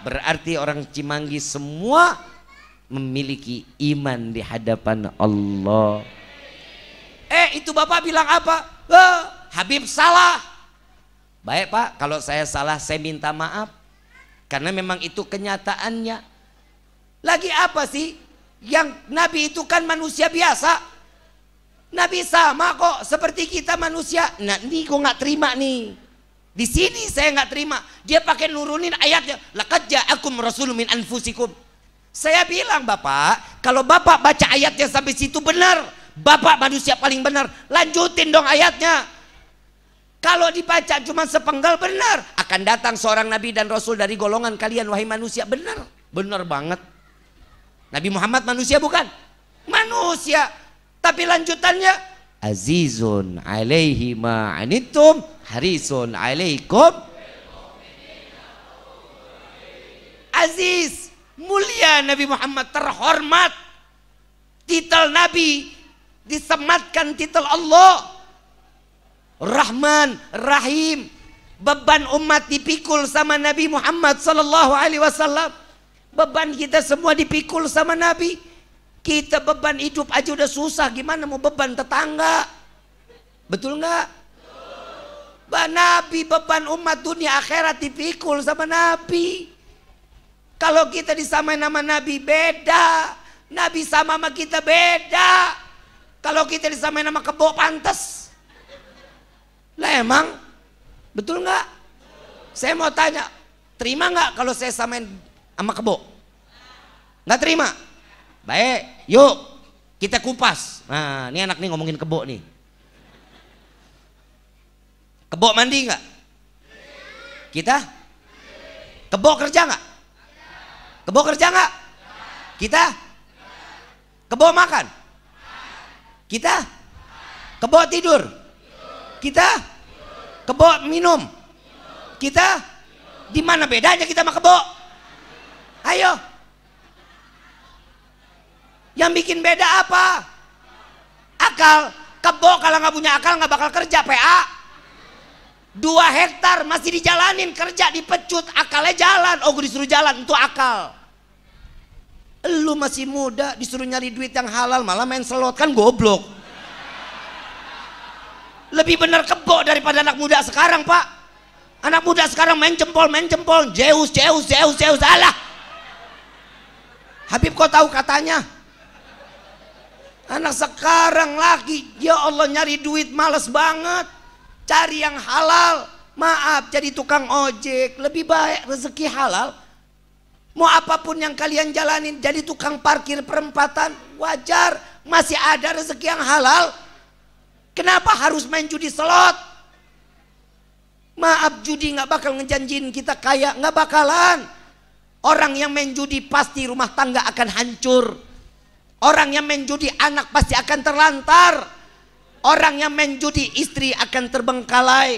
Speaker 1: Berarti orang Cimanggi semua memiliki iman di hadapan Allah. Eh itu bapak bilang apa? Eh, Habib salah. Baik pak, kalau saya salah saya minta maaf. Karena memang itu kenyataannya. Lagi apa sih? Yang Nabi itu kan manusia biasa. Nabi sama kok seperti kita manusia. Nah ini kok nggak terima nih. Di sini saya nggak terima. Dia pakai nurunin ayatnya. Lakat ja'akum rasulun min anfusikum. Saya bilang bapak, kalau bapak baca ayatnya sampai situ benar. Bapak manusia paling benar. Lanjutin dong ayatnya. Kalau dibaca cuma sepenggal benar. Akan datang seorang nabi dan rasul dari golongan kalian wahai manusia. Benar. Benar banget. Nabi Muhammad manusia bukan? Manusia. Tapi lanjutannya. Azizun alaihi ma'anitum harisun alaikum aziz mulia Nabi Muhammad terhormat titel Nabi disematkan titel Allah Rahman Rahim beban umat dipikul sama Nabi Muhammad sallallahu alaihi wasallam beban kita semua dipikul sama Nabi kita beban hidup aja udah susah gimana mau beban tetangga betul nggak Bah, Nabi beban umat dunia akhirat dipikul sama Nabi. Kalau kita disamain nama Nabi beda. Nabi sama sama kita beda. Kalau kita disamain nama kebo pantas. Lah emang betul nggak? Saya mau tanya, terima nggak kalau saya samain sama kebo? Nggak terima? Baik, yuk kita kupas. Nah, ini anak nih ngomongin kebo nih. Kebo mandi enggak? Kita? Kebo kerja nggak? Kebo kerja enggak? Kita? Kebo makan? Kita? Kebo tidur? Kita? Kebo minum? Kita? Di mana bedanya kita sama kebo? Ayo. Yang bikin beda apa? Akal. Kebo kalau nggak punya akal nggak bakal kerja PA. Dua hektar masih dijalanin kerja dipecut akalnya jalan. Oh gue disuruh jalan itu akal. Lu masih muda disuruh nyari duit yang halal malah main selot kan goblok. Lebih benar kebo daripada anak muda sekarang pak. Anak muda sekarang main jempol, main jempol, Zeus, Zeus, Zeus, Zeus, Allah. Habib kau tahu katanya? Anak sekarang lagi, ya Allah nyari duit males banget cari yang halal. Maaf, jadi tukang ojek lebih baik rezeki halal. Mau apapun yang kalian jalanin, jadi tukang parkir perempatan wajar, masih ada rezeki yang halal. Kenapa harus main judi slot? Maaf judi nggak bakal ngejanjin kita kaya, nggak bakalan. Orang yang main judi pasti rumah tangga akan hancur. Orang yang main judi anak pasti akan terlantar. Orang yang main judi istri akan terbengkalai.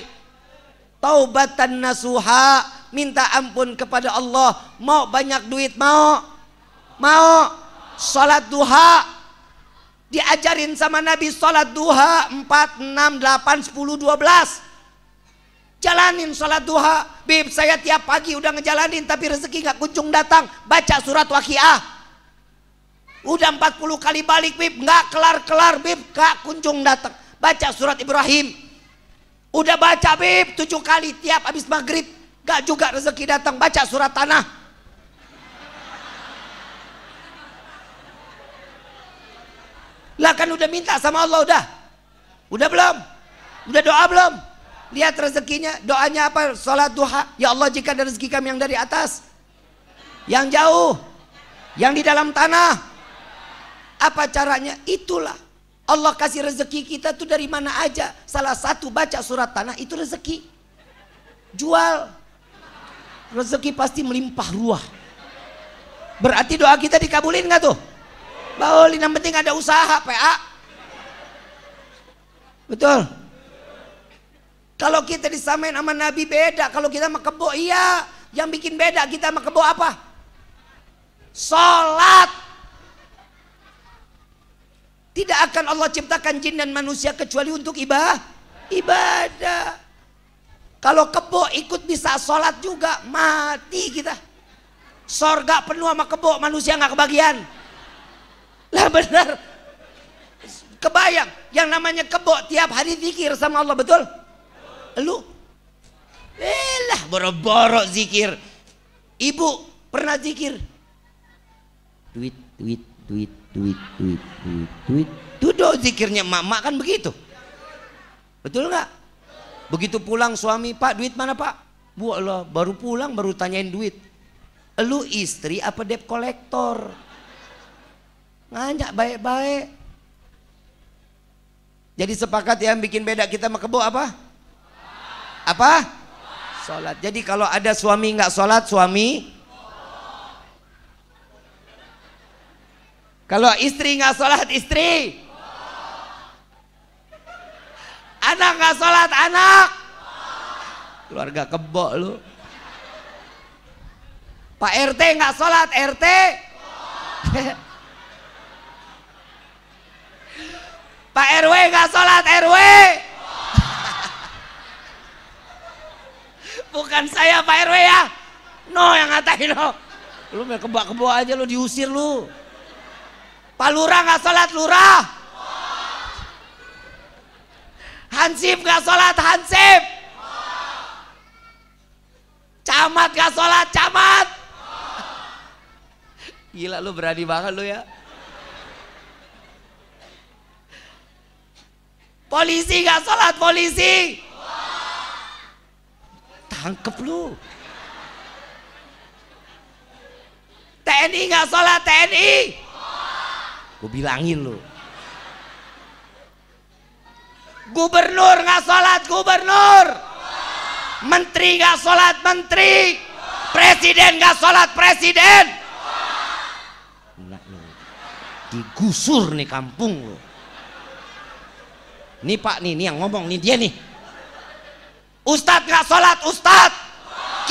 Speaker 1: Taubatan nasuha, minta ampun kepada Allah. Mau banyak duit mau? Mau? Salat duha diajarin sama Nabi salat duha 4 6 8 10 12. Jalanin salat duha. Bib, saya tiap pagi udah ngejalanin tapi rezeki nggak kunjung datang. Baca surat Waqiah. Udah 40 kali balik Bib, nggak kelar-kelar Bib, nggak kunjung datang. Baca surat Ibrahim. Udah baca Bib tujuh kali tiap habis maghrib, nggak juga rezeki datang. Baca surat tanah. Lah kan udah minta sama Allah udah. Udah belum? Udah doa belum? Lihat rezekinya, doanya apa? Sholat duha. Ya Allah jika ada rezeki kami yang dari atas. Yang jauh. Yang di dalam tanah apa caranya? Itulah. Allah kasih rezeki kita tuh dari mana aja. Salah satu baca surat tanah itu rezeki. Jual. Rezeki pasti melimpah ruah. Berarti doa kita dikabulin nggak tuh? Baulin yang penting ada usaha PA. Betul. Kalau kita disamain sama Nabi beda, kalau kita sama kebo iya, yang bikin beda kita sama kebo apa? sholat tidak akan Allah ciptakan jin dan manusia kecuali untuk ibadah. Ibadah. Kalau kebo ikut bisa sholat juga mati kita. Sorga penuh sama kebo manusia nggak kebagian. Lah benar. Kebayang yang namanya kebo tiap hari zikir sama Allah betul? Lu? Elah boro-boro zikir. Ibu pernah zikir? Duit, duit, duit, duit duit duit duit duduk zikirnya mama kan begitu betul nggak begitu pulang suami pak duit mana pak bu Allah baru pulang baru tanyain duit lu istri apa debt kolektor nganjak baik-baik jadi sepakat yang bikin beda kita sama kebo apa apa sholat jadi kalau ada suami nggak sholat suami Kalau istri nggak sholat istri, anak nggak sholat anak, keluarga kebo lu. Pak RT nggak sholat RT. Pak RW nggak sholat RW. Bukan saya Pak RW ya. No yang ngatain no. Lu main kebak kebo aja lu diusir lu. Pak Lurah nggak sholat Lurah. Hansip nggak sholat Hansip. Camat nggak sholat Camat. Gila lu berani banget lu ya. Polisi gak sholat polisi. Tangkep lu. TNI gak sholat TNI gue bilangin lu gubernur nggak sholat gubernur menteri nggak sholat menteri presiden nggak sholat presiden lu. digusur nih kampung lu nih pak nih, nih yang ngomong nih dia nih Ustad nggak sholat Ustad,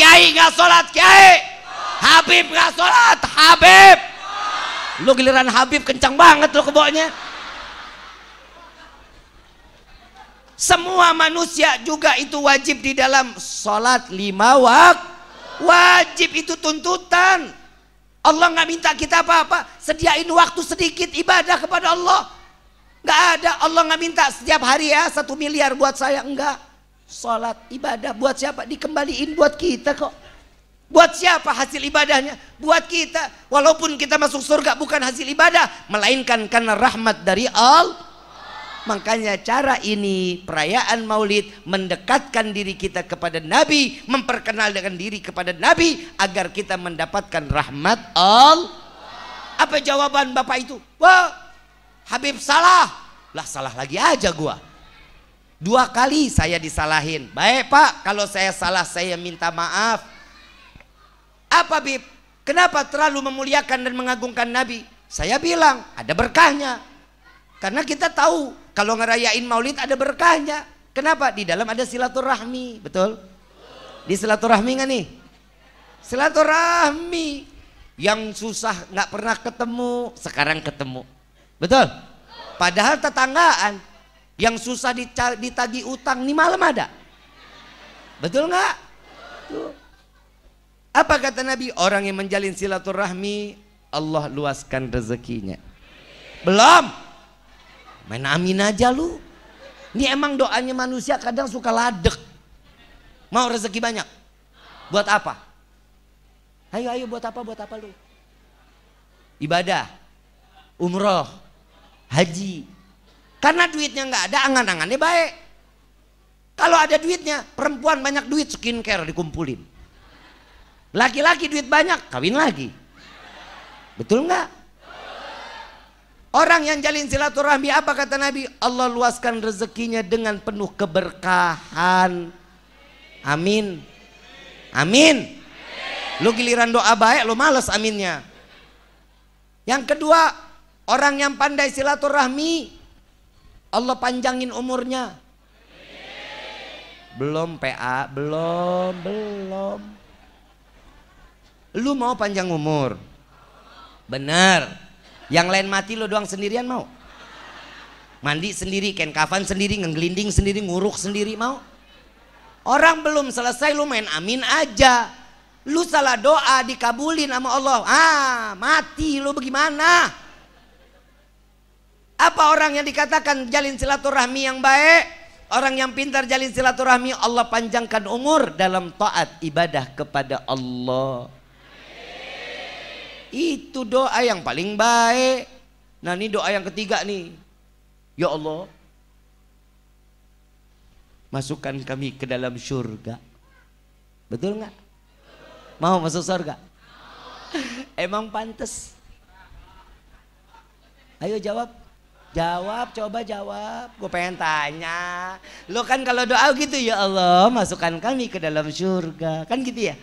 Speaker 1: Kiai nggak sholat Kiai Habib nggak sholat Habib Lu giliran Habib kencang banget lu keboknya. Semua manusia juga itu wajib di dalam sholat lima waktu. Wajib itu tuntutan. Allah nggak minta kita apa-apa. Sediain waktu sedikit ibadah kepada Allah. Nggak ada. Allah nggak minta setiap hari ya satu miliar buat saya. Enggak. Sholat ibadah buat siapa? Dikembaliin buat kita kok. Buat siapa hasil ibadahnya? Buat kita. Walaupun kita masuk surga bukan hasil ibadah, melainkan karena rahmat dari Allah. Makanya cara ini perayaan Maulid mendekatkan diri kita kepada Nabi, memperkenalkan diri kepada Nabi agar kita mendapatkan rahmat Allah. Apa jawaban Bapak itu? Wah, Habib salah. Lah salah lagi aja gua. Dua kali saya disalahin. Baik Pak, kalau saya salah saya minta maaf. Apa Bib? Kenapa terlalu memuliakan dan mengagungkan Nabi? Saya bilang, ada berkahnya. Karena kita tahu kalau ngerayain maulid ada berkahnya. Kenapa? Di dalam ada silaturahmi, betul? Di silaturahmi nggak nih? Silaturahmi yang susah nggak pernah ketemu, sekarang ketemu. Betul? Padahal tetanggaan yang susah ditagi utang nih malam ada. Betul nggak? Apa kata Nabi? Orang yang menjalin silaturahmi, Allah luaskan rezekinya. Belum. Main amin aja lu. Ini emang doanya manusia kadang suka ladek. Mau rezeki banyak. Buat apa? Ayo ayo buat apa buat apa lu? Ibadah, umroh, haji. Karena duitnya nggak ada, angan-angannya baik. Kalau ada duitnya, perempuan banyak duit skincare dikumpulin. Laki-laki duit banyak, kawin lagi. Betul nggak? Orang yang jalin silaturahmi apa kata Nabi? Allah luaskan rezekinya dengan penuh keberkahan. Amin. Amin. Lu giliran doa baik lu males aminnya. Yang kedua, orang yang pandai silaturahmi Allah panjangin umurnya. Belum PA, belum, belum. Lu mau panjang umur? Bener. Yang lain mati lu doang sendirian mau? Mandi sendiri, ken kafan sendiri, ngeglinding sendiri, nguruk sendiri mau? Orang belum selesai lu main amin aja. Lu salah doa dikabulin sama Allah. Ah, mati lu bagaimana? Apa orang yang dikatakan jalin silaturahmi yang baik? Orang yang pintar jalin silaturahmi Allah panjangkan umur dalam taat ibadah kepada Allah. Itu doa yang paling baik. Nah ini doa yang ketiga nih. Ya Allah. Masukkan kami ke dalam surga. Betul nggak? Mau masuk surga? Emang pantas? Ayo jawab. Jawab, coba jawab. Gue pengen tanya. Lo kan kalau doa gitu ya Allah, masukkan kami ke dalam surga. Kan gitu ya?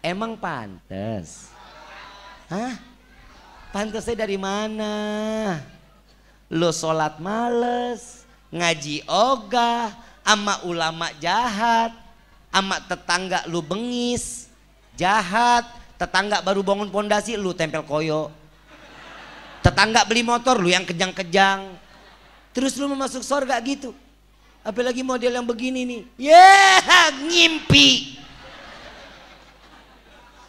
Speaker 1: Emang pantas? Hah? Pantesnya dari mana? Lo sholat males, ngaji ogah, ama ulama jahat, ama tetangga lu bengis, jahat, tetangga baru bangun pondasi lu tempel koyo. Tetangga beli motor lu yang kejang-kejang. Terus lu mau masuk surga gitu. Apalagi model yang begini nih. Ya, yeah, ngimpi.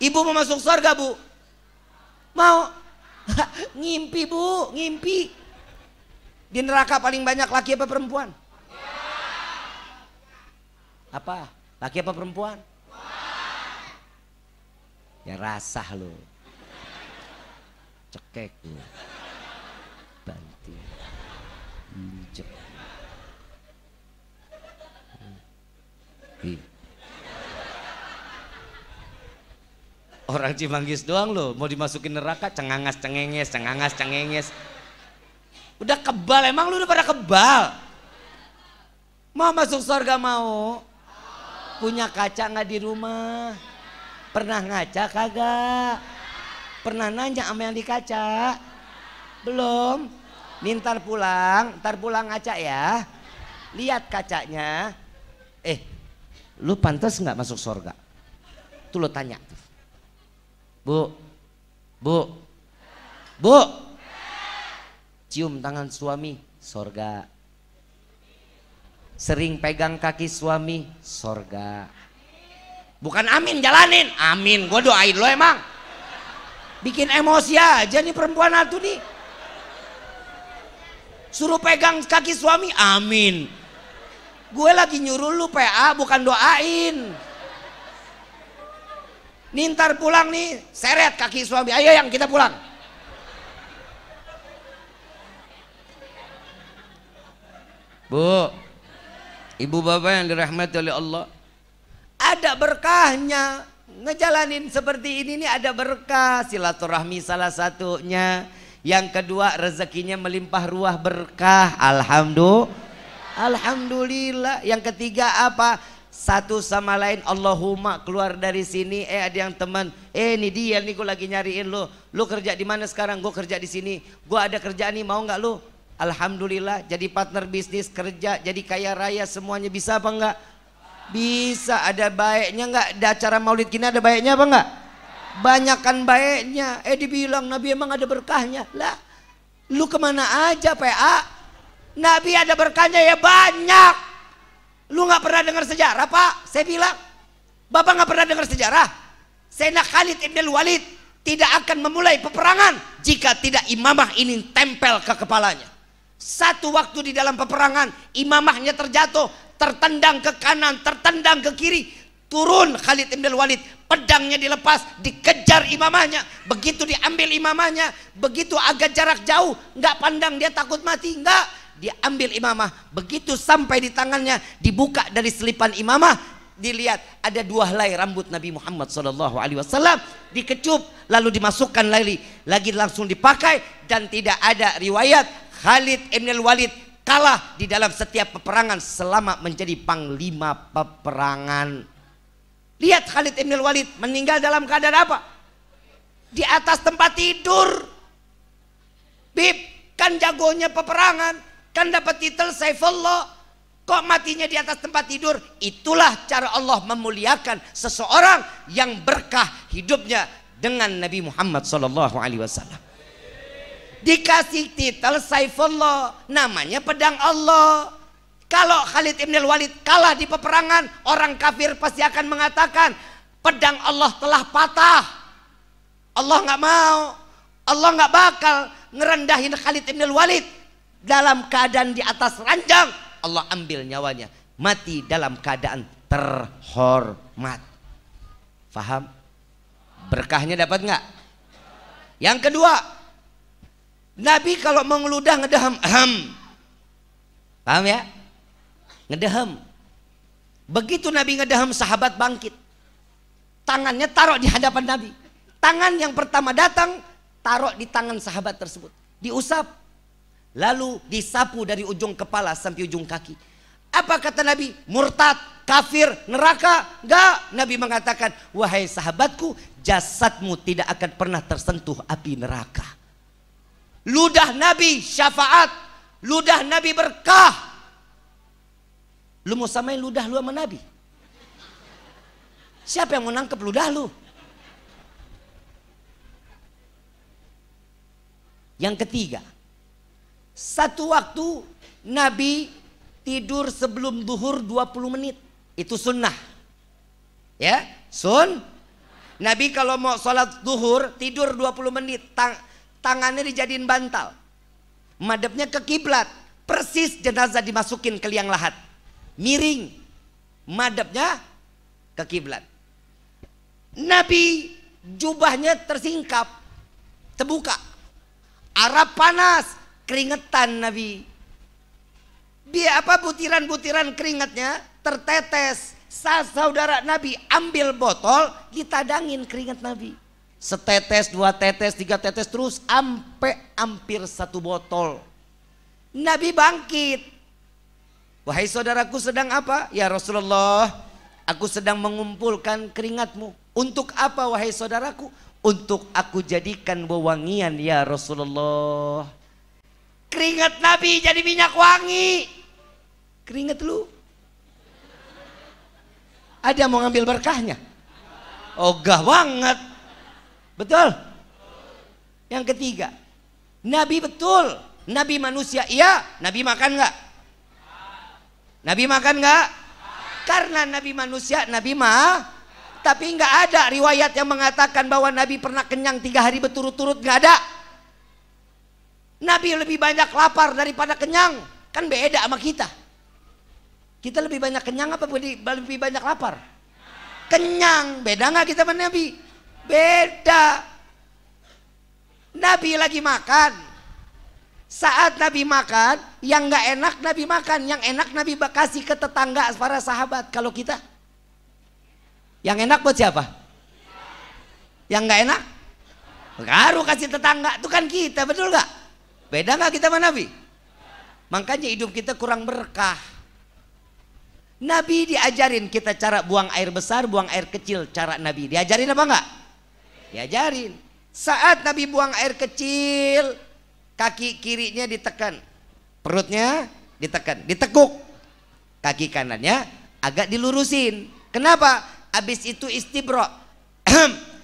Speaker 1: Ibu mau masuk surga, Bu. Mau? ngimpi bu, ngimpi. Di neraka paling banyak laki apa perempuan? Apa? Laki apa perempuan? Ya rasah lo. Cekek lo. Banting. Hmm, cekek. Orang Cimanggis doang loh, mau dimasukin neraka cengangas cengenges, cengangas cengenges. Udah kebal, emang lu udah pada kebal? Mau masuk surga mau? Punya kaca nggak di rumah? Pernah ngaca kagak? Pernah nanya sama yang di kaca? Belum? Nintar pulang, ntar pulang ngaca ya. Lihat kacanya. Eh, lu pantas nggak masuk surga? Tuh lo tanya. Bu. Bu. Bu. Cium tangan suami, sorga. Sering pegang kaki suami, sorga. Bukan amin, jalanin. Amin, gue doain lo emang. Bikin emosi aja nih perempuan itu nih. Suruh pegang kaki suami, amin. Gue lagi nyuruh lu PA bukan doain. Nintar pulang nih, seret kaki suami. Ayo yang kita pulang. Bu, ibu bapak yang dirahmati oleh Allah. Ada berkahnya. Ngejalanin seperti ini nih ada berkah. Silaturahmi salah satunya. Yang kedua rezekinya melimpah ruah berkah. Alhamdulillah. Alhamdulillah. Yang ketiga apa? satu sama lain Allahumma keluar dari sini eh ada yang teman eh ini dia nih gue lagi nyariin lo lo kerja di mana sekarang gue kerja di sini gue ada kerjaan nih mau nggak lo Alhamdulillah jadi partner bisnis kerja jadi kaya raya semuanya bisa apa enggak bisa ada baiknya enggak ada acara maulid gini ada baiknya apa enggak banyakkan baiknya eh dibilang Nabi emang ada berkahnya lah lu kemana aja PA Nabi ada berkahnya ya banyak Lu nggak pernah dengar sejarah, Pak? Saya bilang. Bapak nggak pernah dengar sejarah? Sena Khalid Ibn Walid tidak akan memulai peperangan jika tidak imamah ini tempel ke kepalanya. Satu waktu di dalam peperangan, imamahnya terjatuh, tertendang ke kanan, tertendang ke kiri, turun Khalid Ibn Walid pedangnya dilepas dikejar imamahnya begitu diambil imamahnya begitu agak jarak jauh nggak pandang dia takut mati nggak diambil imamah, begitu sampai di tangannya dibuka dari selipan imamah, dilihat ada dua helai rambut Nabi Muhammad Shallallahu Alaihi Wasallam dikecup lalu dimasukkan lagi lagi langsung dipakai dan tidak ada riwayat Khalid Ibn Walid kalah di dalam setiap peperangan selama menjadi panglima peperangan lihat Khalid Ibn Walid meninggal dalam keadaan apa di atas tempat tidur Bib kan jagonya peperangan Kan dapat titel Saifullah. Kok matinya di atas tempat tidur? Itulah cara Allah memuliakan seseorang yang berkah hidupnya dengan Nabi Muhammad Shallallahu Alaihi Wasallam. Dikasih titel Saifullah, namanya pedang Allah. Kalau Khalid Ibn Walid kalah di peperangan, orang kafir pasti akan mengatakan, pedang Allah telah patah. Allah nggak mau, Allah nggak bakal ngerendahin Khalid Ibn Walid dalam keadaan di atas ranjang Allah ambil nyawanya mati dalam keadaan terhormat faham berkahnya dapat nggak yang kedua Nabi kalau mengeludah ngedehem ham paham ya ngedehem begitu Nabi ngedehem sahabat bangkit tangannya taruh di hadapan Nabi tangan yang pertama datang taruh di tangan sahabat tersebut diusap Lalu disapu dari ujung kepala sampai ujung kaki. Apa kata Nabi? Murtad, kafir, neraka? Enggak. Nabi mengatakan, wahai sahabatku, jasadmu tidak akan pernah tersentuh api neraka. Ludah Nabi syafaat, ludah Nabi berkah. Lu mau samain ludah lu sama Nabi? Siapa yang mau nangkep ludah lu? Yang ketiga, satu waktu Nabi tidur sebelum duhur 20 menit. Itu sunnah. Ya, sun. Nabi kalau mau sholat duhur tidur 20 menit. Tang tangannya dijadiin bantal. Madepnya ke kiblat. Persis jenazah dimasukin ke liang lahat. Miring. Madepnya ke kiblat. Nabi jubahnya tersingkap. Terbuka. Arab panas, keringetan Nabi. Biar apa butiran-butiran keringetnya tertetes. Saat saudara Nabi ambil botol, kita ditadangin keringet Nabi. Setetes, dua tetes, tiga tetes terus sampai hampir satu botol. Nabi bangkit. Wahai saudaraku sedang apa? Ya Rasulullah, aku sedang mengumpulkan keringatmu. Untuk apa wahai saudaraku? Untuk aku jadikan wewangian ya Rasulullah keringat Nabi jadi minyak wangi. Keringat lu. Ada mau ngambil berkahnya? Ogah banget. Betul? Yang ketiga, Nabi betul. Nabi manusia, iya. Nabi makan nggak? Nabi makan nggak? Karena Nabi manusia, Nabi ma. Tapi nggak ada riwayat yang mengatakan bahwa Nabi pernah kenyang tiga hari berturut-turut nggak ada. Nabi lebih banyak lapar daripada kenyang. Kan beda sama kita. Kita lebih banyak kenyang apa lebih banyak lapar? Kenyang. Beda nggak kita sama Nabi? Beda. Nabi lagi makan. Saat Nabi makan, yang nggak enak Nabi makan, yang enak Nabi kasih ke tetangga para sahabat. Kalau kita, yang enak buat siapa? Yang nggak enak? Baru kasih tetangga, itu kan kita, betul nggak? Beda nggak kita sama Nabi? Makanya hidup kita kurang berkah. Nabi diajarin kita cara buang air besar, buang air kecil, cara Nabi. Diajarin apa enggak? Diajarin. Saat Nabi buang air kecil, kaki kirinya ditekan, perutnya ditekan, ditekuk. Kaki kanannya agak dilurusin. Kenapa? Abis itu istibro.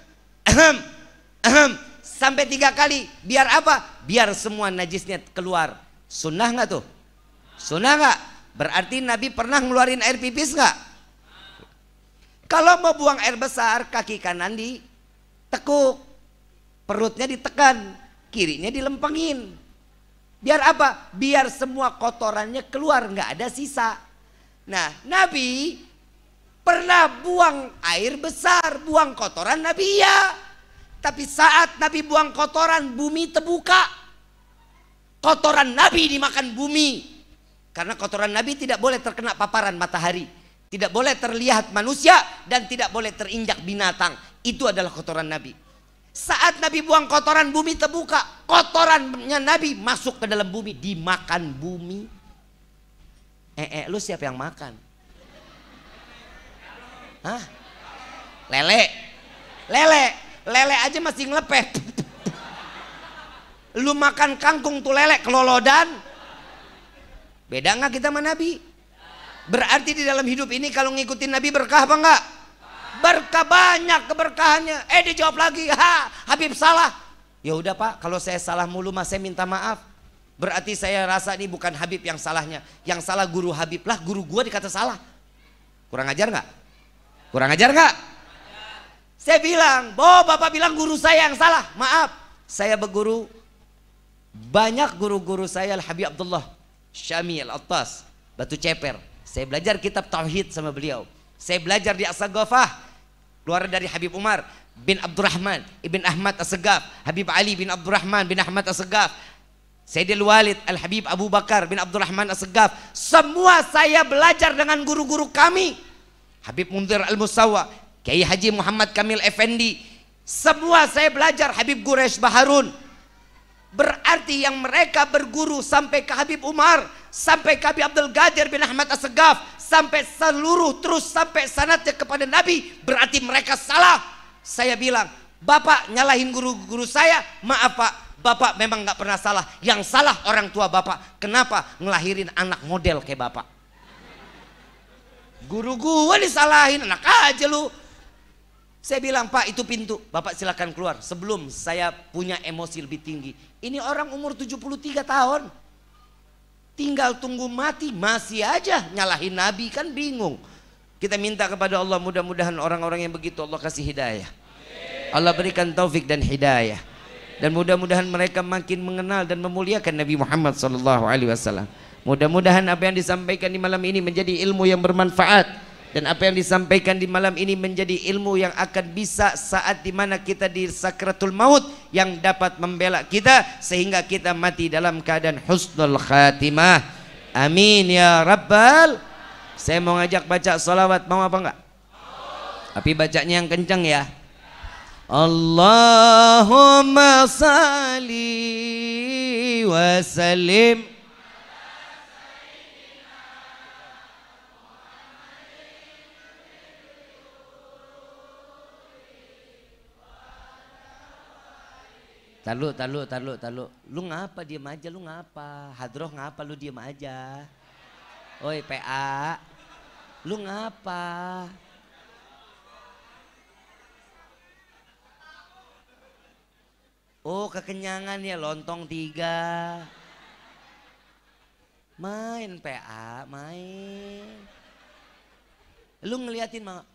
Speaker 1: sampai tiga kali. Biar apa? Biar semua najisnya keluar. Sunnah nggak tuh? Sunnah nggak? Berarti Nabi pernah ngeluarin air pipis nggak? Kalau mau buang air besar, kaki kanan di tekuk perutnya ditekan, kirinya dilempengin. Biar apa? Biar semua kotorannya keluar, nggak ada sisa. Nah, Nabi pernah buang air besar, buang kotoran Nabi ya. Tapi saat Nabi buang kotoran, bumi terbuka. Kotoran Nabi dimakan bumi. Karena kotoran Nabi tidak boleh terkena paparan matahari. Tidak boleh terlihat manusia dan tidak boleh terinjak binatang. Itu adalah kotoran Nabi. Saat Nabi buang kotoran bumi terbuka, kotorannya Nabi masuk ke dalam bumi, dimakan bumi. Eh, eh lu siapa yang makan? Hah? Lele. Lele lele aja masih ngelepet. Lu makan kangkung tuh lele kelolodan. Beda nggak kita sama Nabi? Berarti di dalam hidup ini kalau ngikutin Nabi berkah apa enggak? Berkah banyak keberkahannya. Eh dijawab lagi, ha Habib salah. Ya udah Pak, kalau saya salah mulu mas saya minta maaf. Berarti saya rasa ini bukan Habib yang salahnya. Yang salah guru Habib lah, guru gua dikata salah. Kurang ajar nggak? Kurang ajar nggak? Saya bilang, oh bapak bilang guru saya yang salah. Maaf, saya berguru. Banyak guru-guru saya Al-Habib Abdullah Syamil, Al-Attas, Batu Ceper. Saya belajar kitab Tauhid sama beliau. Saya belajar di Asagafah, Keluar dari Habib Umar bin Abdurrahman, Ibn Ahmad Asagaf, Habib Ali bin Abdurrahman bin Ahmad Saya Sayyidil Walid Al-Habib Abu Bakar bin Abdurrahman Asegaf. Semua saya belajar dengan guru-guru kami. Habib Mundir Al-Musawa, Kiai Haji Muhammad Kamil Effendi semua saya belajar Habib Guresh Baharun berarti yang mereka berguru sampai ke Habib Umar sampai ke Habib Abdul Gadir bin Ahmad Assegaf sampai seluruh terus sampai sanatnya kepada Nabi berarti mereka salah saya bilang Bapak nyalahin guru-guru saya maaf Pak Bapak memang gak pernah salah yang salah orang tua Bapak kenapa ngelahirin anak model kayak Bapak guru gue disalahin anak aja lu saya bilang, Pak itu pintu, Bapak silakan keluar. Sebelum saya punya emosi lebih tinggi. Ini orang umur 73 tahun. Tinggal tunggu mati, masih aja nyalahin Nabi, kan bingung. Kita minta kepada Allah mudah-mudahan orang-orang yang begitu Allah kasih hidayah. Allah berikan taufik dan hidayah. Dan mudah-mudahan mereka makin mengenal dan memuliakan Nabi Muhammad SAW. Mudah-mudahan apa yang disampaikan di malam ini menjadi ilmu yang bermanfaat dan apa yang disampaikan di malam ini menjadi ilmu yang akan bisa saat dimana kita di sakratul maut yang dapat membela kita sehingga kita mati dalam keadaan husnul khatimah. Amin ya Rabbal. Saya mau ngajak baca salawat, mau apa enggak? Tapi bacanya yang kencang ya. Allahumma salli wa sallim Talu, talu, talu, talu. Lu ngapa diem aja, lu ngapa? Hadroh ngapa, lu diem aja. Oi PA, lu ngapa? Oh kekenyangan ya lontong tiga. Main PA, main. Lu ngeliatin mah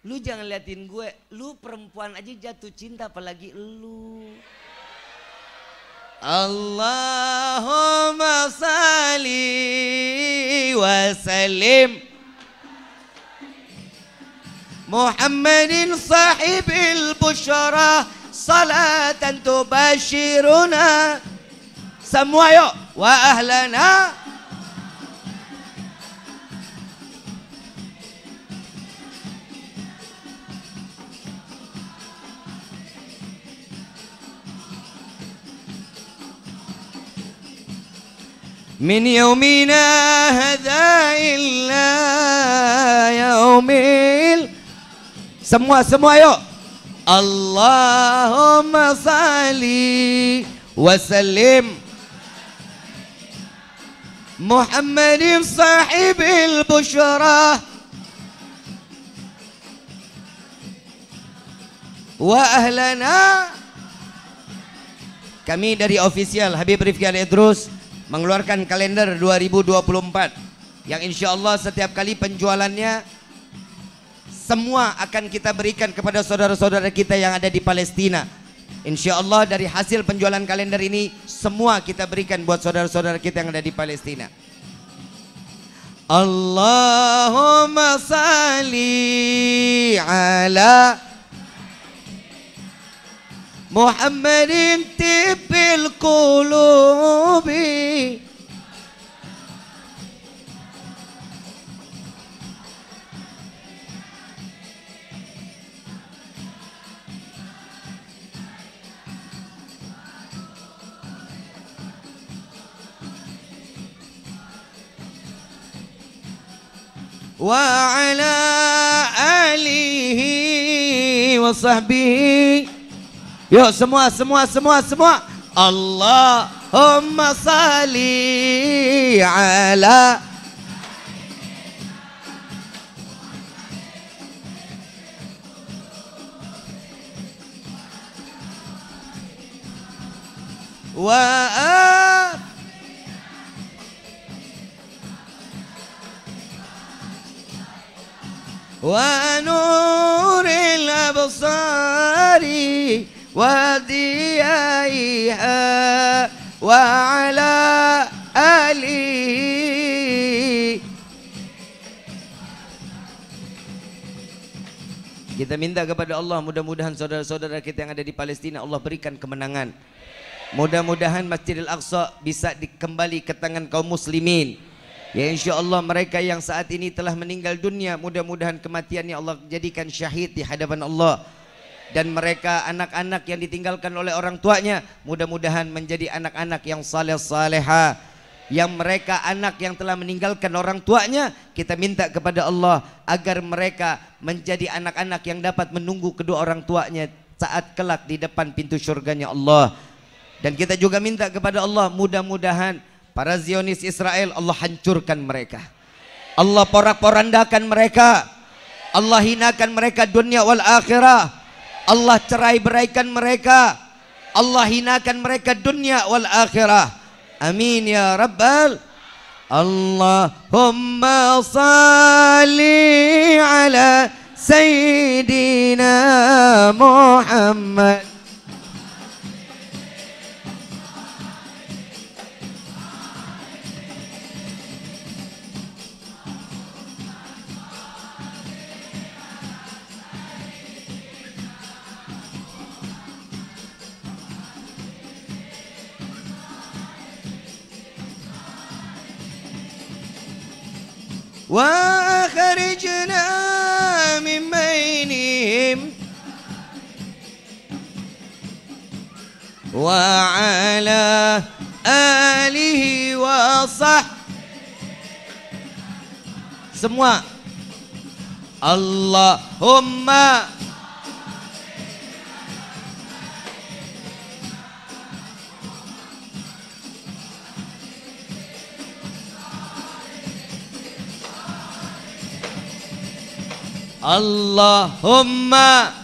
Speaker 1: Lu jangan liatin gue, lu perempuan aja jatuh cinta apalagi lu. Allahumma salli wa sallim Muhammadin sahibil bushara salatan tubashiruna semua yuk wa ahlana من يومنا هذا إلا يوم سموها سموها يو اللهم صلي وسلم محمد صاحب البشرى وأهلنا كمين dari official Habib Rifki Ali Idrus mengeluarkan kalender 2024 yang insya Allah setiap kali penjualannya semua akan kita berikan kepada saudara-saudara kita yang ada di Palestina. Insya Allah dari hasil penjualan kalender ini semua kita berikan buat saudara-saudara kita yang ada di Palestina. Allahumma salli ala محمد انت بالقلوب وعلى آله وصحبه Yuk semua semua semua semua Allahumma salli ala wa ونور الأبصار وديائها وعلى آلي Kita minta kepada Allah mudah-mudahan saudara-saudara kita yang ada di Palestina Allah berikan kemenangan. Mudah-mudahan Masjidil Aqsa bisa dikembali ke tangan kaum muslimin. Ya insya Allah mereka yang saat ini telah meninggal dunia mudah-mudahan kematiannya Allah jadikan syahid di hadapan Allah dan mereka anak-anak yang ditinggalkan oleh orang tuanya mudah-mudahan menjadi anak-anak yang saleh saleha yang mereka anak yang telah meninggalkan orang tuanya kita minta kepada Allah agar mereka menjadi anak-anak yang dapat menunggu kedua orang tuanya saat kelak di depan pintu syurganya Allah dan kita juga minta kepada Allah mudah-mudahan para Zionis Israel Allah hancurkan mereka Allah porak-porandakan mereka Allah hinakan mereka dunia wal akhirah Allah cerai-beraikan mereka. Allah hinakan mereka dunia wal akhirah. Amin ya rabbal Allahumma salli ala sayyidina Muhammad وأخرجنا من بينهم وعلى آله وصح سموا اللهم Allahumma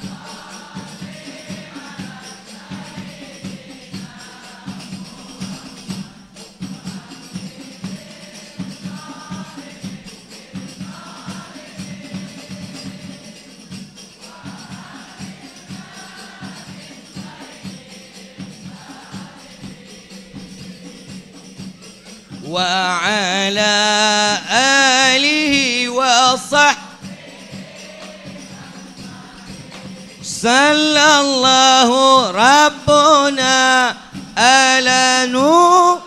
Speaker 1: الله ربنا نور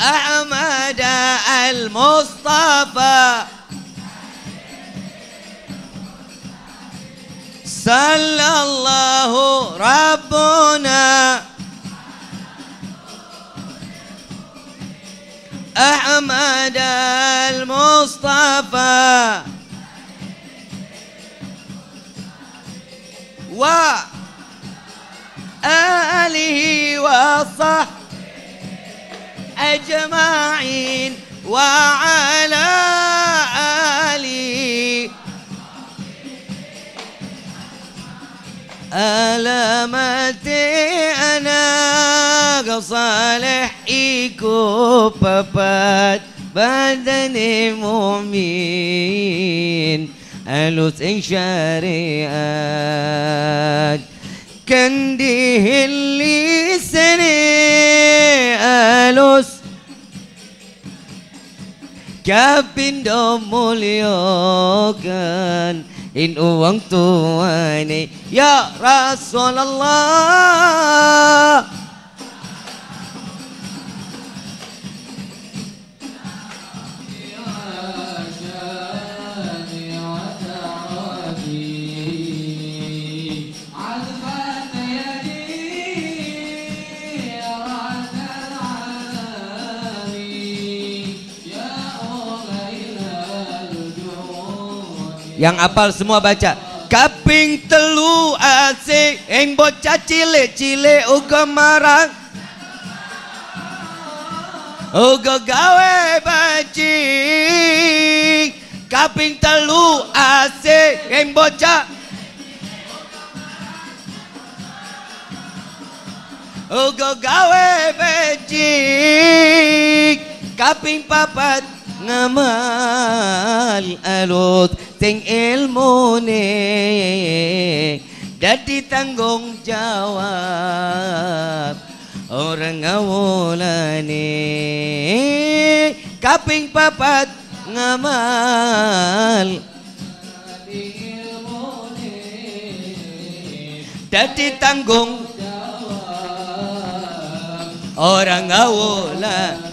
Speaker 1: أحمد المصطفى صلى الله ربنا أحمد المصطفى وآله وصحبه أجمعين وعلى آله ألمتي أنا صالح إيكو بابات بدني مؤمن ألوس كان كنديه اللي سني ألوس كابين دموليوكان إن uang تواني يا رسول الله Yang apal semua baca. Kaping telu asik yang bocah cile cile uga marang uga gawe bajing. Kaping telu asik yang bocah uga gawe bajing. Kaping papat ngamal alut ting ilmu ne jadi tanggung jawab orang awala kaping papat ngamal jadi tanggung jawab orang awala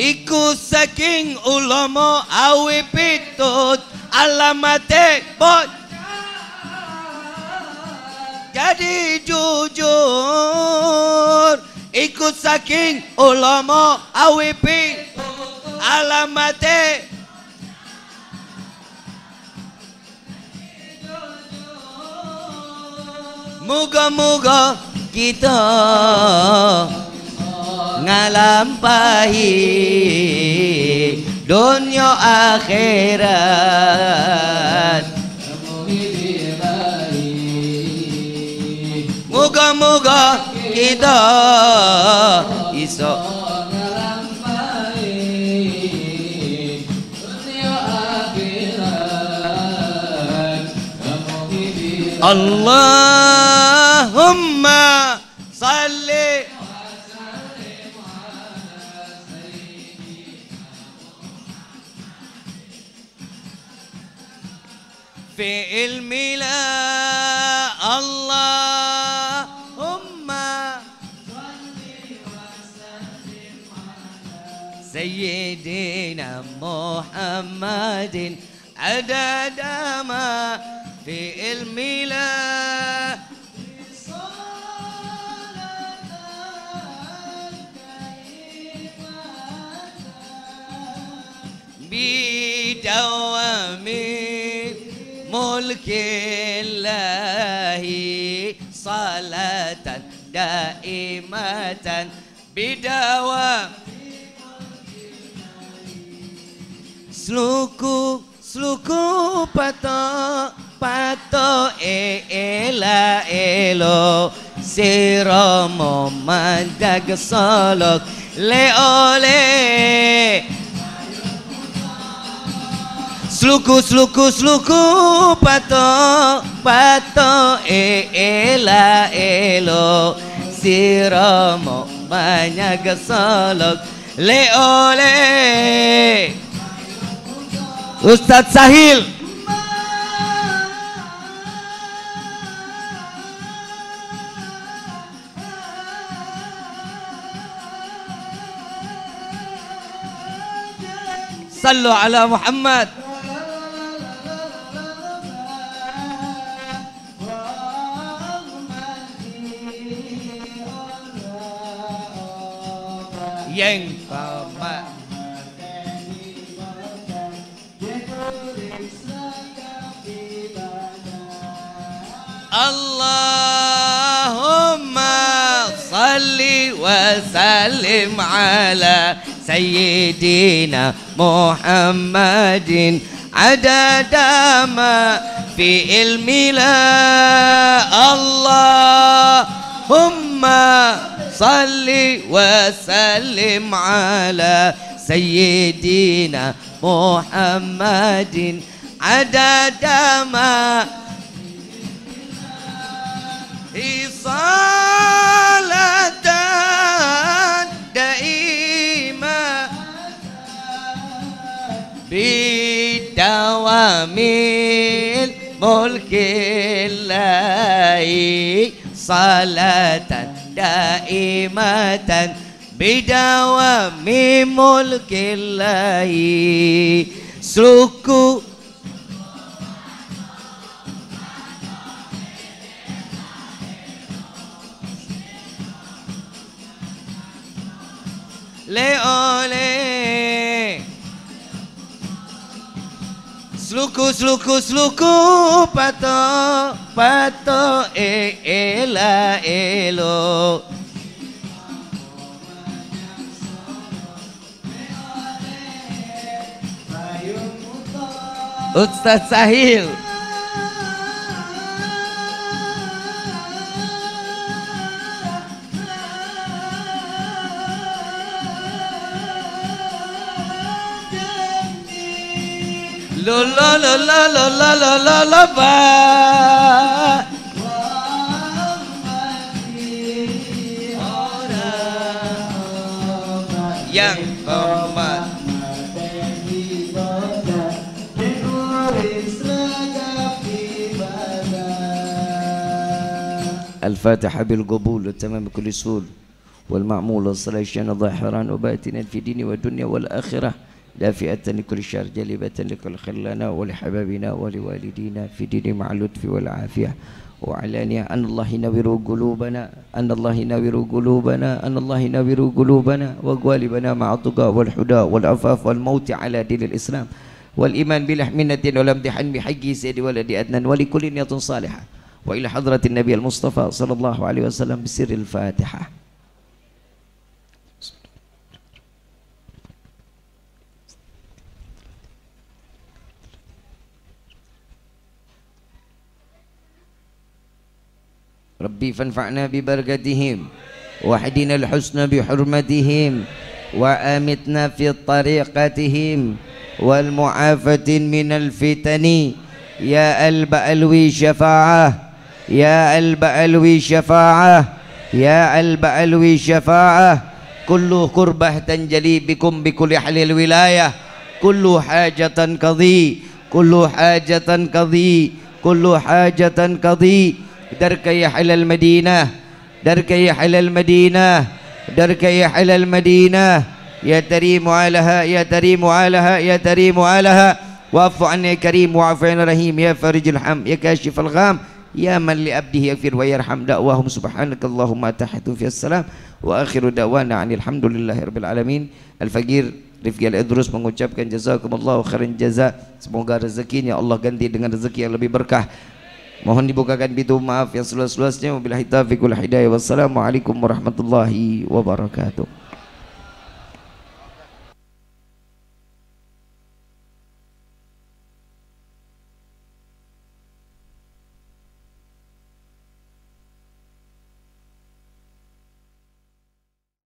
Speaker 1: iku saking ulama awi pitut alamate bot jadi jujur iku saking ulama awi pitut alamate Muga-muga kita ngalampahi dunia akhirat moga moga kita iso Allahumma salli في الملا اللهم سيدنا محمد عدد ما في الملا بدوام ملك الله صلاة دائمة بدوام Sluku, sluku pato, pato e ela elo Siromo mandag solok le ole Sluku sluku sluku pato pato e ela elo siromo banyak solok le ole Ustadz Sahil Sallu ala Muhammad سيدنا محمد عدد ما في علم لا اللهم صل وسلم على سيدنا محمد عدد ما في صار Bila kami lai, salat tak ada, imatan beda, wami mungkin lai, leole. Sluku sluku sluku pato pato e ela elo Ustaz Sahil لو لا لا لا لا لا لا لا الفاتحة بالقبول والتمام بكل سهول والمعمول والصلاة الشان ظاهرا وباتنا في ديني والدنيا والآخرة دافئة لكل شر جلبة لكل خلنا ولحبابنا ولوالدينا في دين مع اللطف والعافية وعلانية أن الله ينور قلوبنا أن الله ينور قلوبنا أن الله ينور قلوبنا وقوالبنا مع الطقى والحدى والعفاف والموت على دين الإسلام والإيمان بلحمنة ولمدحن بحقه سيد ولدي أدنان ولكل نية صالحة وإلى حضرة النبي المصطفى صلى الله عليه وسلم بسر الفاتحة ربي فانفعنا ببركتهم وحدنا الحسن بحرمتهم وآمتنا في طريقتهم والمعافة من الفتن يا ألب ألوي شفاعة يا ألب ألوي شفاعة يا ألب ألوي شفاعة كل كربة تنجلي بكم بكل أهل الولاية كل حاجة قضي كل حاجة قضي كل حاجة قضي درك يا حل المدينة درك يا حل المدينة درك يا حل المدينة يا تريم علىها يا تريم علىها يا تريم علىها واعف عنا يا كريم واعف عنا رحيم يا فرج الحم يا كاشف الغام يا من لأبده يغفر ويرحم دعواهم سبحانك اللهم تحت في السلام وآخر دعوانا عن الحمد لله رب العالمين الفقير Rifki Al-Idrus mengucapkan jazakumullahu khairan jaza semoga rezekinya Allah ganti dengan rezeki yang lebih berkah Mohon dibukakan pintu maaf yang seluas-luasnya. Wabillahi taufiq wal hidayah. Wassalamualaikum warahmatullahi wabarakatuh.